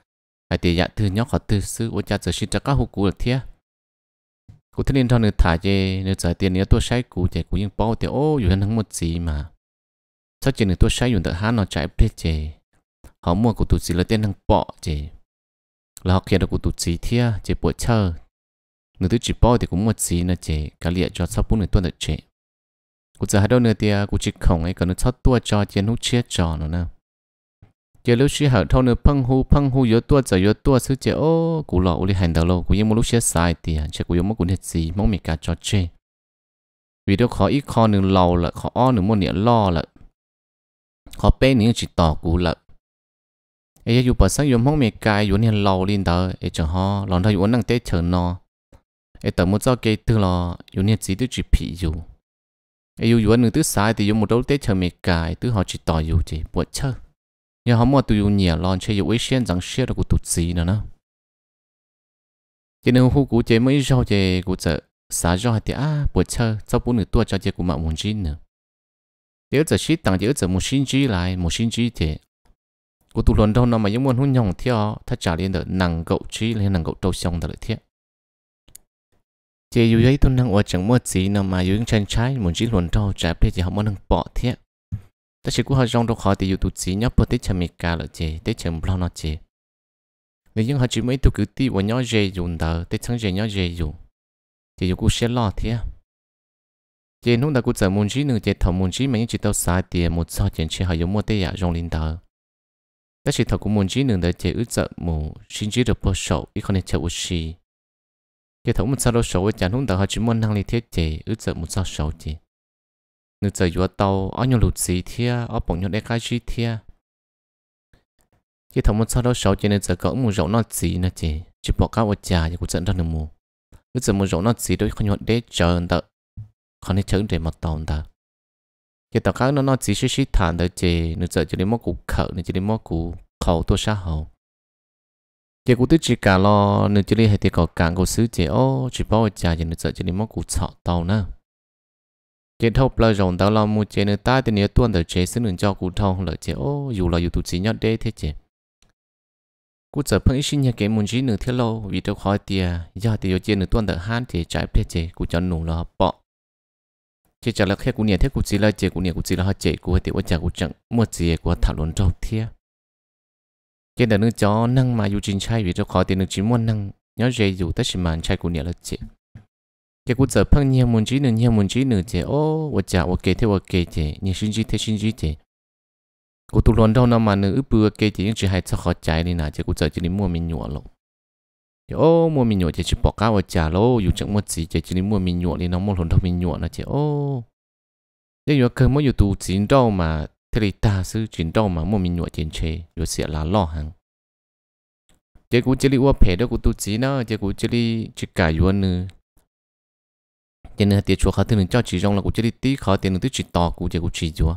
ai tiền nhà thư nhóc họ thư sư ôi cha giờ xin cho các hụt của thiệt cụ thế nên cho nữ thả chế nữ giải tiền nữa tôi sai cụ chế cụ nhưng bao tiền ô dù hắn không một gì mà sao chế nữ tôi sai dùng tự hắn nó chạy biết chế, họ mua cụ tụt gì là tiền thằng bỏ chế, là họ kia được cụ tụt gì thia chề bộ chờ nữ tôi chỉ bao thì cũng một gì nữa chế, cả liệt cho sắp bốn người tuần được chế cụ giờ hai đôi nửa tia cụ chỉ khổng ấy còn nó thoát tua cho chiến hút chia trò nó nè giờ lúc xí hở thâu nửa phăng hu phăng hu yếu tua giờ yếu tua xứ chế ô cụ lọ uli hành đầu lâu cụ yên một lúc chia sai tia chế cụ yếu một cụ hết gì mong mình cả cho chê vì đó khó ít khó nửa lầu là khó o nửa một nửa lo là khó bé nửa chỉ tỏ cụ là ấy dù bà sáng yếu mong mình cả yếu nửa lầu lên đó ấy chẳng ho lòng thay yếu năng tết chờ nó ấy tớ một do cái từ lò yếu nửa gì từ chỉ phỉ ai yêu yêu anh tứ sai thì dùng một đầu tết chờ mệt cài tứ họ chỉ tỏi yêu chỉ buồn chơi nhà họ mua tụi yêu nhẹ lon chơi yêu ấy xuyên rằng xuyên là của tụt gì nữa nữa cho nên hôm cũ chế mới rau chế cụ chợ xả rau thì à buồn chơi sau bốn nửa tua cho chế của mạng muốn chín nữa nếu giờ ship tặng chế giờ một xin chí lại một xin chí thì của tụi lần đâu nó mà những muốn hôn nhồng theo thắt trả lên được nàng cậu chí lên nàng cậu đâu xong được thiệt chỉ dù ấy tôi năng ở chẳng mua gì nào mà những chàng trai muốn chỉ luận đâu trái bây giờ họ muốn năng bỏ thế ta chỉ có họ trong đó họ thì dù tụt gì nhóc bớt tết chậm mệt cả là chị tết chậm lo nó chị vì những họ chỉ mới tôi cứ ti và nhóc dễ dùng đó tết chẳng dễ nhóc dễ dùng chỉ dù cũng sẽ lo thế chỉ hôm đó cũng chẳng muốn chỉ nữa chị thầm muốn chỉ mà những chị tao sai tiền một sao chuyện chị họ dùng mua tết à trong linh đó ta chỉ thầu cũng muốn chỉ nữa để chị ước sợ mù xin chỉ được bao sầu ít con này chịu ushi cái thấu một sao đâu sầu chả lúc đầu họ chỉ muốn năng lực thiết chế ước sợ một sao sầu chỉ nữ sợ vừa tàu ở nhau lụt gì thia ở bóng nhau đe cái gì thia cái thấu một sao đâu sầu chế nữ sợ cỡ một rậu nó gì nè chỉ chỉ bỏ cao vật trà như cũng trận ra được mù ước sợ một rậu nó gì đối không nhau để chờ đợi không nên chờ để một tàu đợi cái tàu khác nó nó chỉ suy suy thản đợi chế nữ sợ chỉ đi mất cú khẩu nữ chỉ đi mất cú khẩu tôi sao hậu chị cũng tức chỉ cả lo nên chỉ đi hay thì có càng cố xứ chỉ ô chỉ bao giờ giờ nên sợ chỉ đi mất cụ sợ tàu nữa chỉ thâu plơ rồng tao lo mua chị nên ta thì nếu tuân tới chị xin đừng cho cụ thâu lợi chỉ ô dù là dù tụi chị nhát đế thế chỉ, cụ sợ phân sinh nhà cái muốn chỉ nữa thế lâu vì tôi khỏi tiền giờ thì giờ chị nữa tuân tới han thì trái thế chỉ cụ cho nổ là bỏ chỉ trả là khi cụ nhẹ thế cụ chỉ là chỉ cụ nhẹ cụ chỉ là họ chỉ cụ hay thì ô chả cụ chẳng mua chị của thảo luận trong thiệt khi đàn nữ chó năng mà yêu chính trai vì cho khó tiền được chỉ muốn năng nhớ dễ dù tất cả màn trai của nhà là chị cái cuộc giờ phăng nhiều muốn chỉ nữa nhiều muốn chỉ nữa chị ô vợ chả vợ kể theo vợ kể chị nhiều sinh chỉ theo sinh chỉ chị cô tụi luôn đâu nào mà nữ bữa kể chị nhưng chỉ hay cho khó chạy đi nào chị cuộc giờ chỉ đi mua mình nhụa lộ chị ô mua mình nhụa chị chỉ bỏ cá vợ chả lô dù chẳng mất gì chị chỉ đi mua mình nhụa đi nó mua luôn đâu mình nhụa nó chị ô giờ giờ cơ mới dù tụ chín đâu mà thế thì ta sư chuyển đâu mà mua mình nhụa tiền chế rồi sẽ là lo hàng chế cú chế li qua phe đó cú tu chí nó chế cú chế li chỉ cả yuan nữa chế nữa tiền chùa khó tiền cho chỉ trong là cú chế li tí khó tiền nữa chỉ to cú chế cú chỉ chùa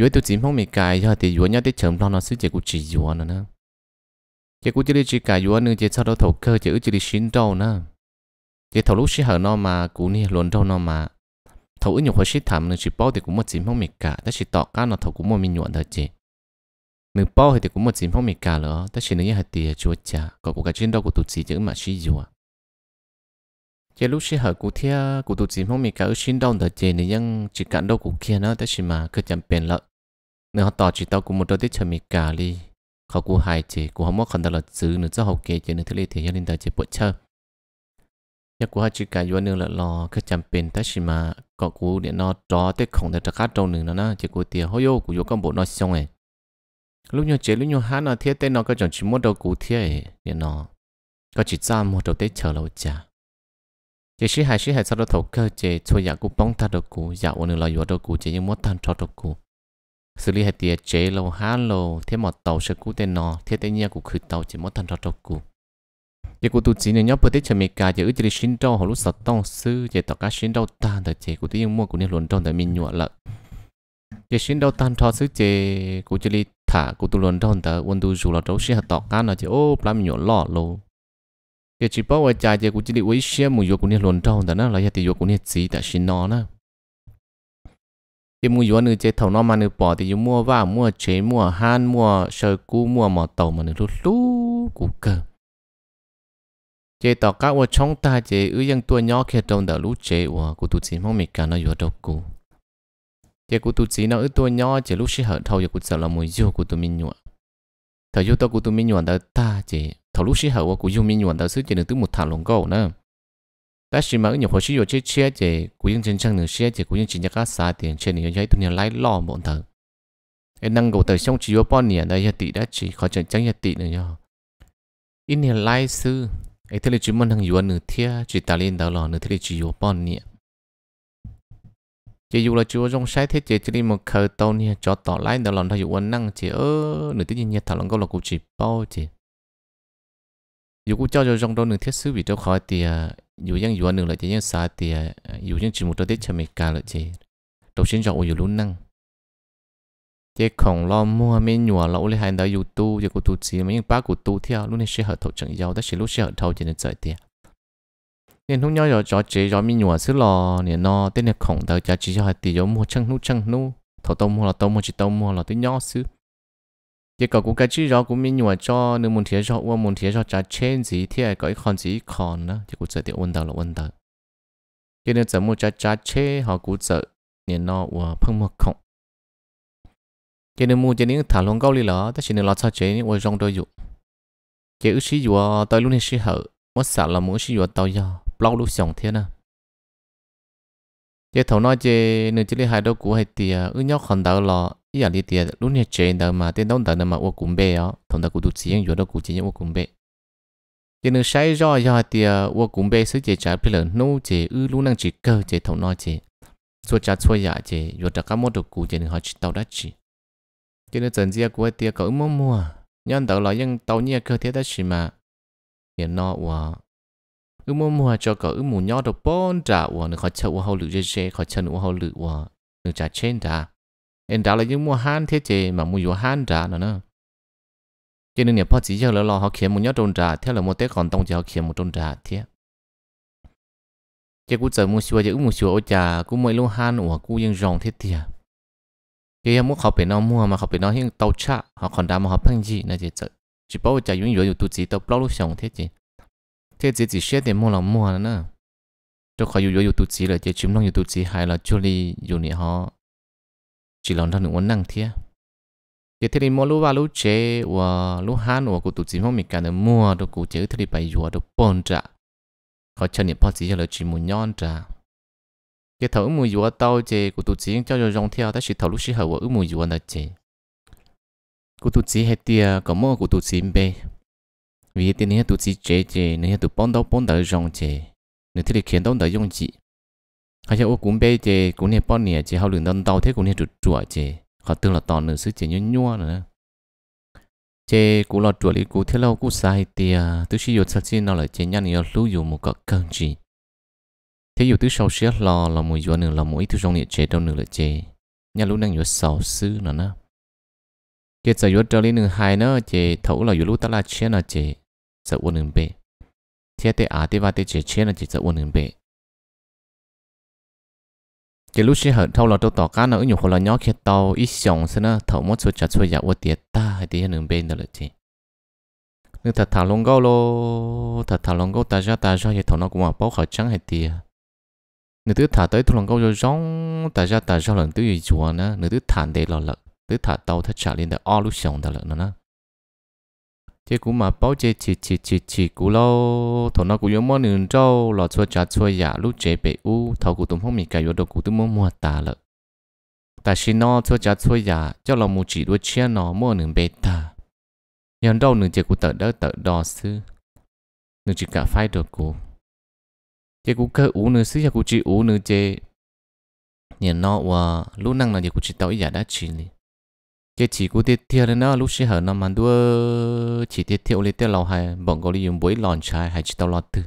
yuan tu chí không mình cài cho tiền yuan nhá tiền chấm lo nó sư chế cú chỉ yuan nữa chế cú chế li chỉ cả yuan nữa chế sau đó thầu cơ chế ước chế li xin đâu nữa chế thầu lúc xí hở nó mà cú ni luận đâu nó mà thầu ứng dụng khó sĩ thảm nên chỉ bao thì cũng một chín phong mì cả ta chỉ tọt cá nó thầu cũng một mình nhuận thôi chị nửa bao thì cũng một chín phong mì cả nữa ta chỉ nửa hạt tiền chúa cha có của cái trên đó của tụt chỉ chứ mà chỉ dù à. chỉ lúc xí hở của thia của tụt chín phong mì cả ứng trên đâu thôi chị nửa nhưng chỉ cản đâu của kia nó ta chỉ mà cứ chậm bền lợ nửa họ tọt chỉ tao cũng một đôi tiết chờ mì cả đi họ cũng hài chị cũng không có khẩn là giữ nửa cho học kia chị nửa thế này thì gia đình ta chỉ ta chơi mà có cú để nó tró tới không thể trắc cá trâu nữa nó chỉ cú tiền hôi yêu cú vô con bộ nó xong ấy lúc nhau chế lúc nhau hát nó thiết tên nó có chọn chỉ mua đầu cú thiết ấy để nó có chỉ ra một đầu tới chờ lâu chả chỉ sĩ hai sĩ hai sau đó thổ cơ chế cho giả dạ cú bóng ta đầu cú giả ôn lời vô đầu cú chế nhưng mất thân cho đầu cú xử lý hai tiền chế lâu hát lâu thế một tàu sẽ cú tên nó thiết tên nhau cú khử tàu chỉ mất thân cho đầu cú giờ cô tu chỉ nên nhóc bữa tết chuẩn bị cả giờ chỉ xin rau họ lúc sạch tông sư giờ tất cả xin rau tan rồi chị cô tôi nhưng mua cô nên luồn trong tại mình nhọ lợ giờ xin rau tan cho sư chị cô chỉ thả cô tôi luồn trong tại quân tu dù là trâu xin hạt tọt cá nó chị ô làm nhọ lọ luôn giờ chỉ bảo vợ cha giờ cô chỉ đi với xe mua vô cô nên luồn trong tại nó là giờ thì vô cô nên chỉ tại xin nó nữa thì mua vô nữa chế thầu nó mà nữa bỏ thì mua vào mua chế mua han mua sơ cú mua mỏ tàu mà nữa lú lú cú cơ chế tỏ các vợ chồng ta chế ư dân tua nhỏ kia trong đầu lũ chế và cụ tụ chỉ mong mình cả nó vừa đâu cụ chế cụ tu chỉ nó ư tua nhỏ chế lúc sĩ hở thâu giờ cụ sợ là mùi dưa cụ tu minh nhọ thở dưa tao cụ tu minh nhọ đã ta chế thầu lúc sĩ hở và cụ dùng minh nhọ đã sức chế được từ một thằng lồng cầu nữa ta chỉ mà ư nhiều khó sĩ vừa chế chế chế cụ dân chân chân nửa chế chế cụ dân chỉ cho các xã tiền chế nhiều giấy tu nhiều lái lo bọn thở em năng cầu tới xong chỉ vô bao nhiêu đây giờ tỷ đã chỉ khó chẳng chẳng giờ tỷ nữa nhở in hiện lai sư ấy thế là chỉ muốn thằng yuan nửa thia chỉ ta lên đào lò nửa thế là chỉ yuan bọn nè chỉ dù là chúa trong sai thế chỉ chỉ đi một tàu nè cho tỏ lái đào lò thằng yuan năng chỉ ơ nửa thế nhiên thằng lòng câu là cụ chỉ bao chỉ dù cụ cho cho trong đó nửa thiết sứ vì đâu khỏi thì à, dù yang yuan nửa là chỉ yang sa thì à, dù yang chỉ một đôi tết chả mệt cả là chỉ đầu tiên chọn ở yuan năng chế khổng lo mua mấy nhùa lẩu lấy hai đứa youtube giờ cô tu chỉ mấy những bác của tu theo lúc này sẽ hợp thầu chẳng giàu đó sẽ lúc sẽ hợp thầu chỉ nên giải tiền nên không nhớ rồi cho chế cho mấy nhùa xứ lò nên nó tên là khổng đỡ cho chỉ cho hai tỷ giống mua chăng nu chăng nu thầu tôm mua là tôm mua chỉ tôm mua là tên nhỏ xứ chế cậu cũng cái chữ đó cũng mấy nhùa cho nên muốn thiếu cho qua muốn thiếu cho trả trên gì thì có cái con gì còn nữa thì cũng giải tiền vấn đề là vấn đề cho nên giờ mua trả trả chế họ cũng sợ nên nó qua không mua khổng chế nên mua cho nên thả luôn câu đi lỡ tất nhiên là sao chế nên quay rong đôi dụ chế ước sĩ dụ tới luôn nên sĩ hở mất sợ là muốn sĩ dụ tao giờ blog lúc sống thế nè chế thầu nói chế nên chế lấy hai đôi cũ hay tiền ước nhau còn đỡ là ý là đi tiền luôn nên chế đỡ mà tên đóng đỡ mà ô cùng bê ó thằng ta cũng được chỉ những dụ đỡ cũ chỉ những ô cũng bê chế nên sai do do tiền ô cùng bê sứ chế trả bây giờ nô chế ư luôn năng chỉ cơ chế thầu nói chế số trả số giả chế dụ đỡ các món đồ cũ chế nên họ chỉ tao đã chỉ cho nên dần dìa của tia cậu mong mua nhân đầu là dân tàu nhia cơ thiết đó chỉ mà hiện nọ wa ư mong mua cho cậu ư mù nhỏ đồ bón trả wa nó khó chậu hậu lự dê khó chân u hậu lự wa nó trả trên trả em đã là những mua han thế chế mà mua vô han trả nữa nữa cho nên nhà phật chỉ cho lo họ kiếm một nhát trôn trả theo là một té còn tông chỉ họ kiếm một trôn trả thế chỉ cũng chờ mua xua chỉ cú mua xua ôi trà cú mới luôn han của cũng dân rong thế tiệt cái em muốn học bên nó mua mà học bên nó hiện tàu cha họ còn đam học phăng gì là gì chỉ bảo cho những người tu chỉ tàu bao lúc sống thế chứ thế chỉ xét để mua là mua nữa cho khỏi dùng dùng tu chỉ là chỉ chúng nó hay là chú đi dùng họ chỉ là nó được uốn năng thế thì thế mua lúa lúa chế và lúa hán và cụ tu không mình cả được mua được cụ chế thế thì bày được bồn trả có chân thì bao chỉ là chỉ muốn nhon trả cái thầu mùi dùa tao chè của tụt chỉ cho rồi rong theo ta chỉ thầu lúc xí hậu ở mùi dùa là chè của tụt chỉ hết tia có mua của tụt chỉ bê vì tiền này tụt chỉ chè chè này tụt bón đâu bón đâu rong chè nữa thì khiến đâu đâu dùng chỉ hay là ô cũng bê chè cũng này bón nè chè hào lượng đâu đâu thế cũng này chuột chuột chè họ tưởng là toàn nữa sức chè nhua nhua nữa chè cũng là chuột lý cũng thế lâu cũng sai tia tức chỉ yêu chắc chỉ nào là chè nhăn nhiều lưu dùng một cái cần gì thế dù thứ sau xía lo là mùi gió nửa là mũi thứ trong địa chế đâu nửa là chế nhà lúc đang gió sầu sư nữa nè chế giờ gió trở lên nửa hai nữa chế thấu là gió lúc ta là chế là chế giờ uốn nửa bể thế tế à tế ba tế chế chế là chế giờ uốn nửa bể chế lúc xí hở thâu là tôi tỏ cá nữa nhiều hồi là nhó khi tàu ít sòng xin nữa thấu mất số chặt số giả uốn tiệt ta hay tế nửa bên nữa là chế nếu thật thà long gấu lô thật thà lông gấu ta ra ta ra thì thằng nó cũng mà bao khẩu trắng hay tiệt nếu tứ thả tới thằng câu cho giống tại ra tại sao lần tứ gì chùa nè nếu tứ thả để lo lợn tứ thả tàu thất trả lên để o lúc sống tại lợn nó nè chế cú mà bao chế chỉ chỉ chỉ chỉ cú lâu thằng nó cú yêu món nương trâu lò chua chả chua giả lúc chế bể u thầu cú tụm không mì cài vô đồ cú tụm mua mua tà lợn tại xin nó chua chả chua giả cho lò mù chỉ đôi chia nó mua nương bê ta nhân đâu nương chế cú tợ đỡ tợ đo sư nương chỉ cả phai được cú cái cú cơ ủ nữa xí cú chỉ ủ nữ chế nhà nó và lúc năng là cú chỉ tàu giả đã chỉ đi, cái chỉ cú tiết thiệt nó lúc xí hở nó mà đua chỉ tiết thiệt lấy tiết lâu hay bọn có đi dùng bối lòn trái hay chỉ tàu lọt thứ,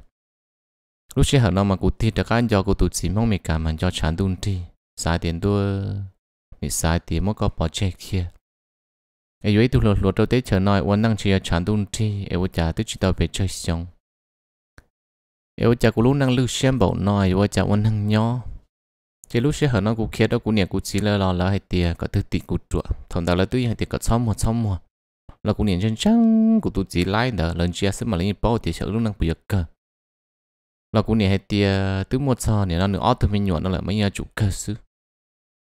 lúc xí hở nó mà cú tiết đặc anh cho cú tụt xí mong mệt cả mà cho chán đun đi sai tiền đua thì sai tiền mất có bỏ chạy kia ấy vậy tụi lột lột đâu tới chờ nói quan năng chỉ chán đun đi ấy vợ chả tới chỉ tàu về chơi xong yêu chả cú lúc năng lưu xem bảo nói yêu chả quan năng nhỏ chỉ lúc sẽ hở nó cú khét đó cú niệm cú chỉ là lo là hay tiề có thứ tị cú chuột thằng đó là tuy hay tiề có xong một xong một là cú niệm chân trắng cú tu chỉ lại đó lần chia sẽ mà lấy bao thì sợ lúc năng bị giật là cú niệm hay tiề thứ một xong niệm nó nữa auto mình nhọn nó là mấy nhà chủ cơ sư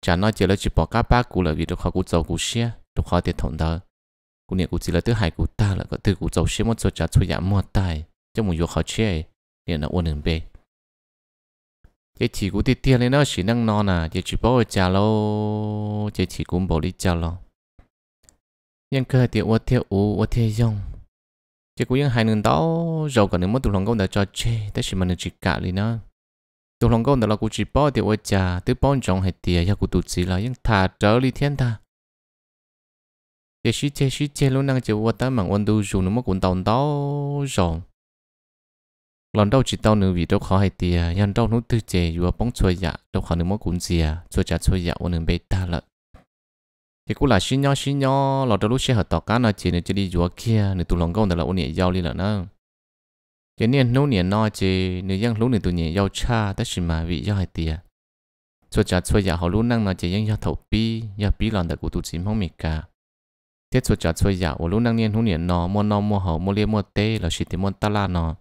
chả nói chỉ là chỉ bỏ cá ba cú là vì được khó cú giàu cú xe được khó tiề thằng đó cú niệm cú chỉ là thứ hai cú ta là có thứ cú giàu xe một số chả số giảm một tài trong một vụ họ chơi เนี่ยนะอ้วนหนึ่งเป这起股的天嘞，那是能拿呢，这只包个家喽，这起股包的家喽。ยังเคยเดียวว่าเที่ยวอูว่าเที่ยวยงจะกูยังหายหนึ่งต้าเราก็นึกว่าตุลงก้นแต่จอเช่แต่สิมันนึกจิกะเลยนะตุลงก้นแต่เรากูจีป้อเดียวว่าจ่าตื้อป้อนจงให้เตียยากูตุจีเรายังถาเจอลีเทียนตาเจชิเจชิเจลูนังเจว่าตั้งมังวันดูจูนึกว่ากูตอนต้าจง lần đầu chỉ tao nữa vì đâu khó hay tiề nhân đâu nút tư chế vừa bóng chơi dạ đâu khó nữa mất cũng gì à chơi chả chơi dạ ôn bê ta lợ thì cũng là xin nhau xin nhau lần đầu lúc xe hợp tao cá nó chỉ nữa chỉ đi vừa kia nữa tụi lòng công là ôn nhẹ giao đi lận nữa chỉ nên nấu nhẹ no chỉ nữa giang lúc nữa tụi nhẹ giao cha tất xin mà vì giao hay tiề chơi chả chơi dạ họ lúc năng nó chỉ giang giao thầu bi giao bi lần đầu của tụi chỉ mong mệt cả thế chơi chả chơi dạ ôn lúc năng niên lúc nhẹ no mua no mua hậu mua liên mua tê là chỉ tìm mua ta la nó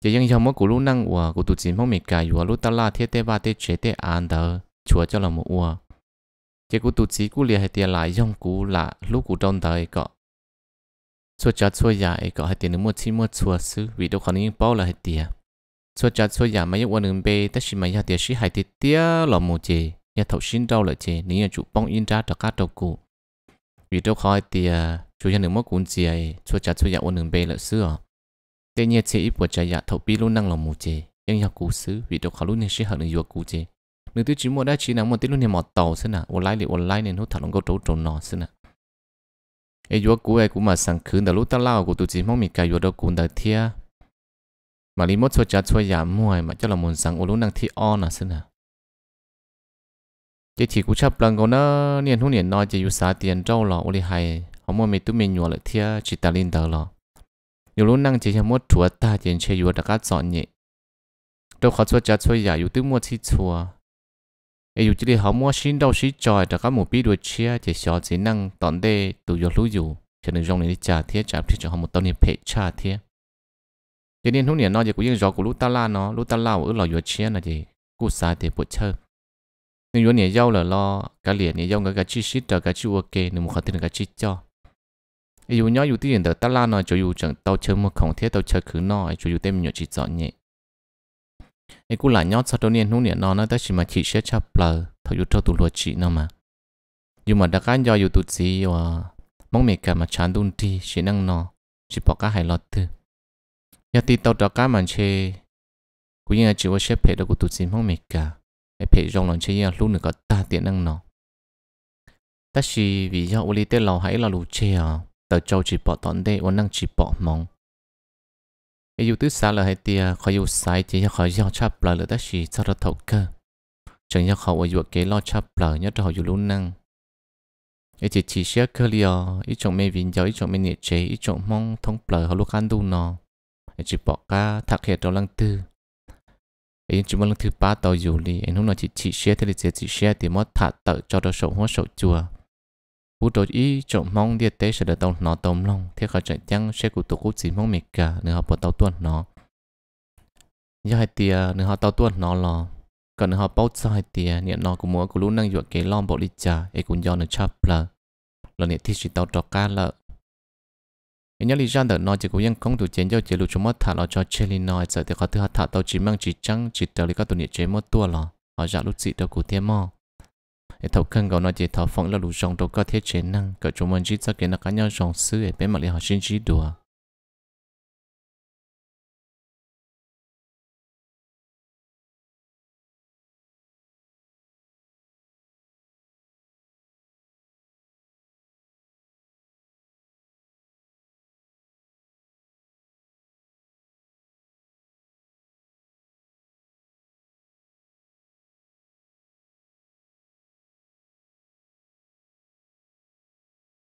也因要么古路能我古都金方面个，有路达拉天天把的绝对安的，除叫了么我，结果都只古里还点来用古啦，路古中的一个，错家错呀一个还点那么起么错事，为都可能包了还点，错家错呀没有我能背，但是没有点是还点点了么子，也头先到了子，你也就帮人家大家照顾，为都可以点，就像那么工资哎，错家错呀我能背了是啊。แต่เนี่ยเชอีปวดใจอยากถกปีลุ่นนั่งหลงมูเจยังอยากกูซื้อวิดีโอาลุ่นเนี่ยชื่อหันอยัวกูเจหนึ่งตัวจีมัวได้ชีนังมันติลุ่นเนี่ยหมอเต่าสินะออนไลน์หรือออนไลน์เนี่ยนุถาลงก็โตโตนอสินะไอ้ยัวกูไอ้กูมาสั่งคืนแต่รู้ตาเล่ากูตัวจีมั่งมีการยัวดอกกูไต้เทียมาลีมดชวยจัดช่วยยามมวยมาเจ้าละมุนสั่งอุลุนังที่อ้อนะสินะเจะถีกูชอบปลังกูนะเนี่ยหุ่นเนี่ยนอยจะอยู่สาเตียนเจ้าหล่ออุลิไฮเอามัมีตุ้มีหัวเลยเทียจิตาลินเตอร์หล่อ有路能这些莫做大件却有大家专业，都好做家做也有对莫去做。哎，有这里好莫心到谁在大家莫比多吃，这小子能当得都有路有，可能用你的家贴家贴就好莫当你配差贴。cho nên hôm nay nó chỉ cũng rõ của lúc ta la nó lúc ta la ở lò vừa chia là gì cú xa thì bộ chơi nhưng vừa này giàu là lo cả liền này giàu cái cái chi shit cả chi ok nên một khả tin là cái chi cho dù nhỏ dù tiền đó ta la nó cho dù chẳng tao chơi một không thiết tao chơi cứ nó cho dù tem nhỏ chỉ dọn nhẹ. ấy cũng là nhỏ sau đâu niên hôm niên nó nó tới chỉ mà chỉ sẽ chấp lờ thôi dù cho tụ lúa chỉ nó mà dù mà đã cái do dù tụ gì và ờ, mong mẹ cả mà chán đun đi chỉ năng nó chỉ bỏ cả hai lọt thứ. giờ thì tao đã cả mà chơi cũng như là chỉ có xếp phải được của tụ gì mong mẹ cả ấy phải rong lòng chơi như lúc nữa có ta tiện năng nó ta chỉ vì do uli tên lầu hãy là lù chơi à tờ châu chỉ bỏ tòn đây ôn năng chỉ bỏ mong ấy dù tứ xa là hay tia khỏi dù sai chỉ cho khỏi giao chắp là tất chỉ cho ra thầu cơ chẳng cho họ ở dù kế lo chắp lời nhất cho họ dù lũ năng ấy chỉ chỉ share liờ ấy chồng mê vinh giáo ấy chồng mê nhiệt chế ấy chồng mong thông lời họ lúc ăn đủ nó ấy chỉ bỏ cả thạc hệ đó lăng tư ấy chỉ mong lăng thứ ba tàu dù li ấy lúc chỉ chỉ share thì chỉ chỉ share thì mất thả tờ cho đó sổ hóa sổ chùa bố tổ ý chỗ mong địa tế sẽ được tàu nó tôm long thế khỏi chạy chăng sẽ của tổ quốc chỉ mong mình cả nữa họ bỏ tàu tuần nó giờ hai tia nữa họ tàu tuần nó lo còn nữa họ bao giờ hai tia niệm nó của muốn của lũ năng dọa cái lon bộ đi trà ấy cũng do nó chập lờ là niệm thi sĩ tàu trò ca lợ nhớ lý do đó nó chỉ cũng vẫn không đủ chiến cho chỉ lũ chúng mất thả nó cho chơi nói sợ thì họ thứ họ thả tàu chỉ mang chỉ trăng chỉ tàu lý các tổ niệm chế mất tua lo họ giả lúc gì đâu cũng thêm mò thấu thầu cân gọi nó chỉ thầu phong là lũ rong đâu có thế chế năng cỡ chúng mình chỉ cho cái nó cá nhau rong sứ để bên mà lại họ sinh chỉ đùa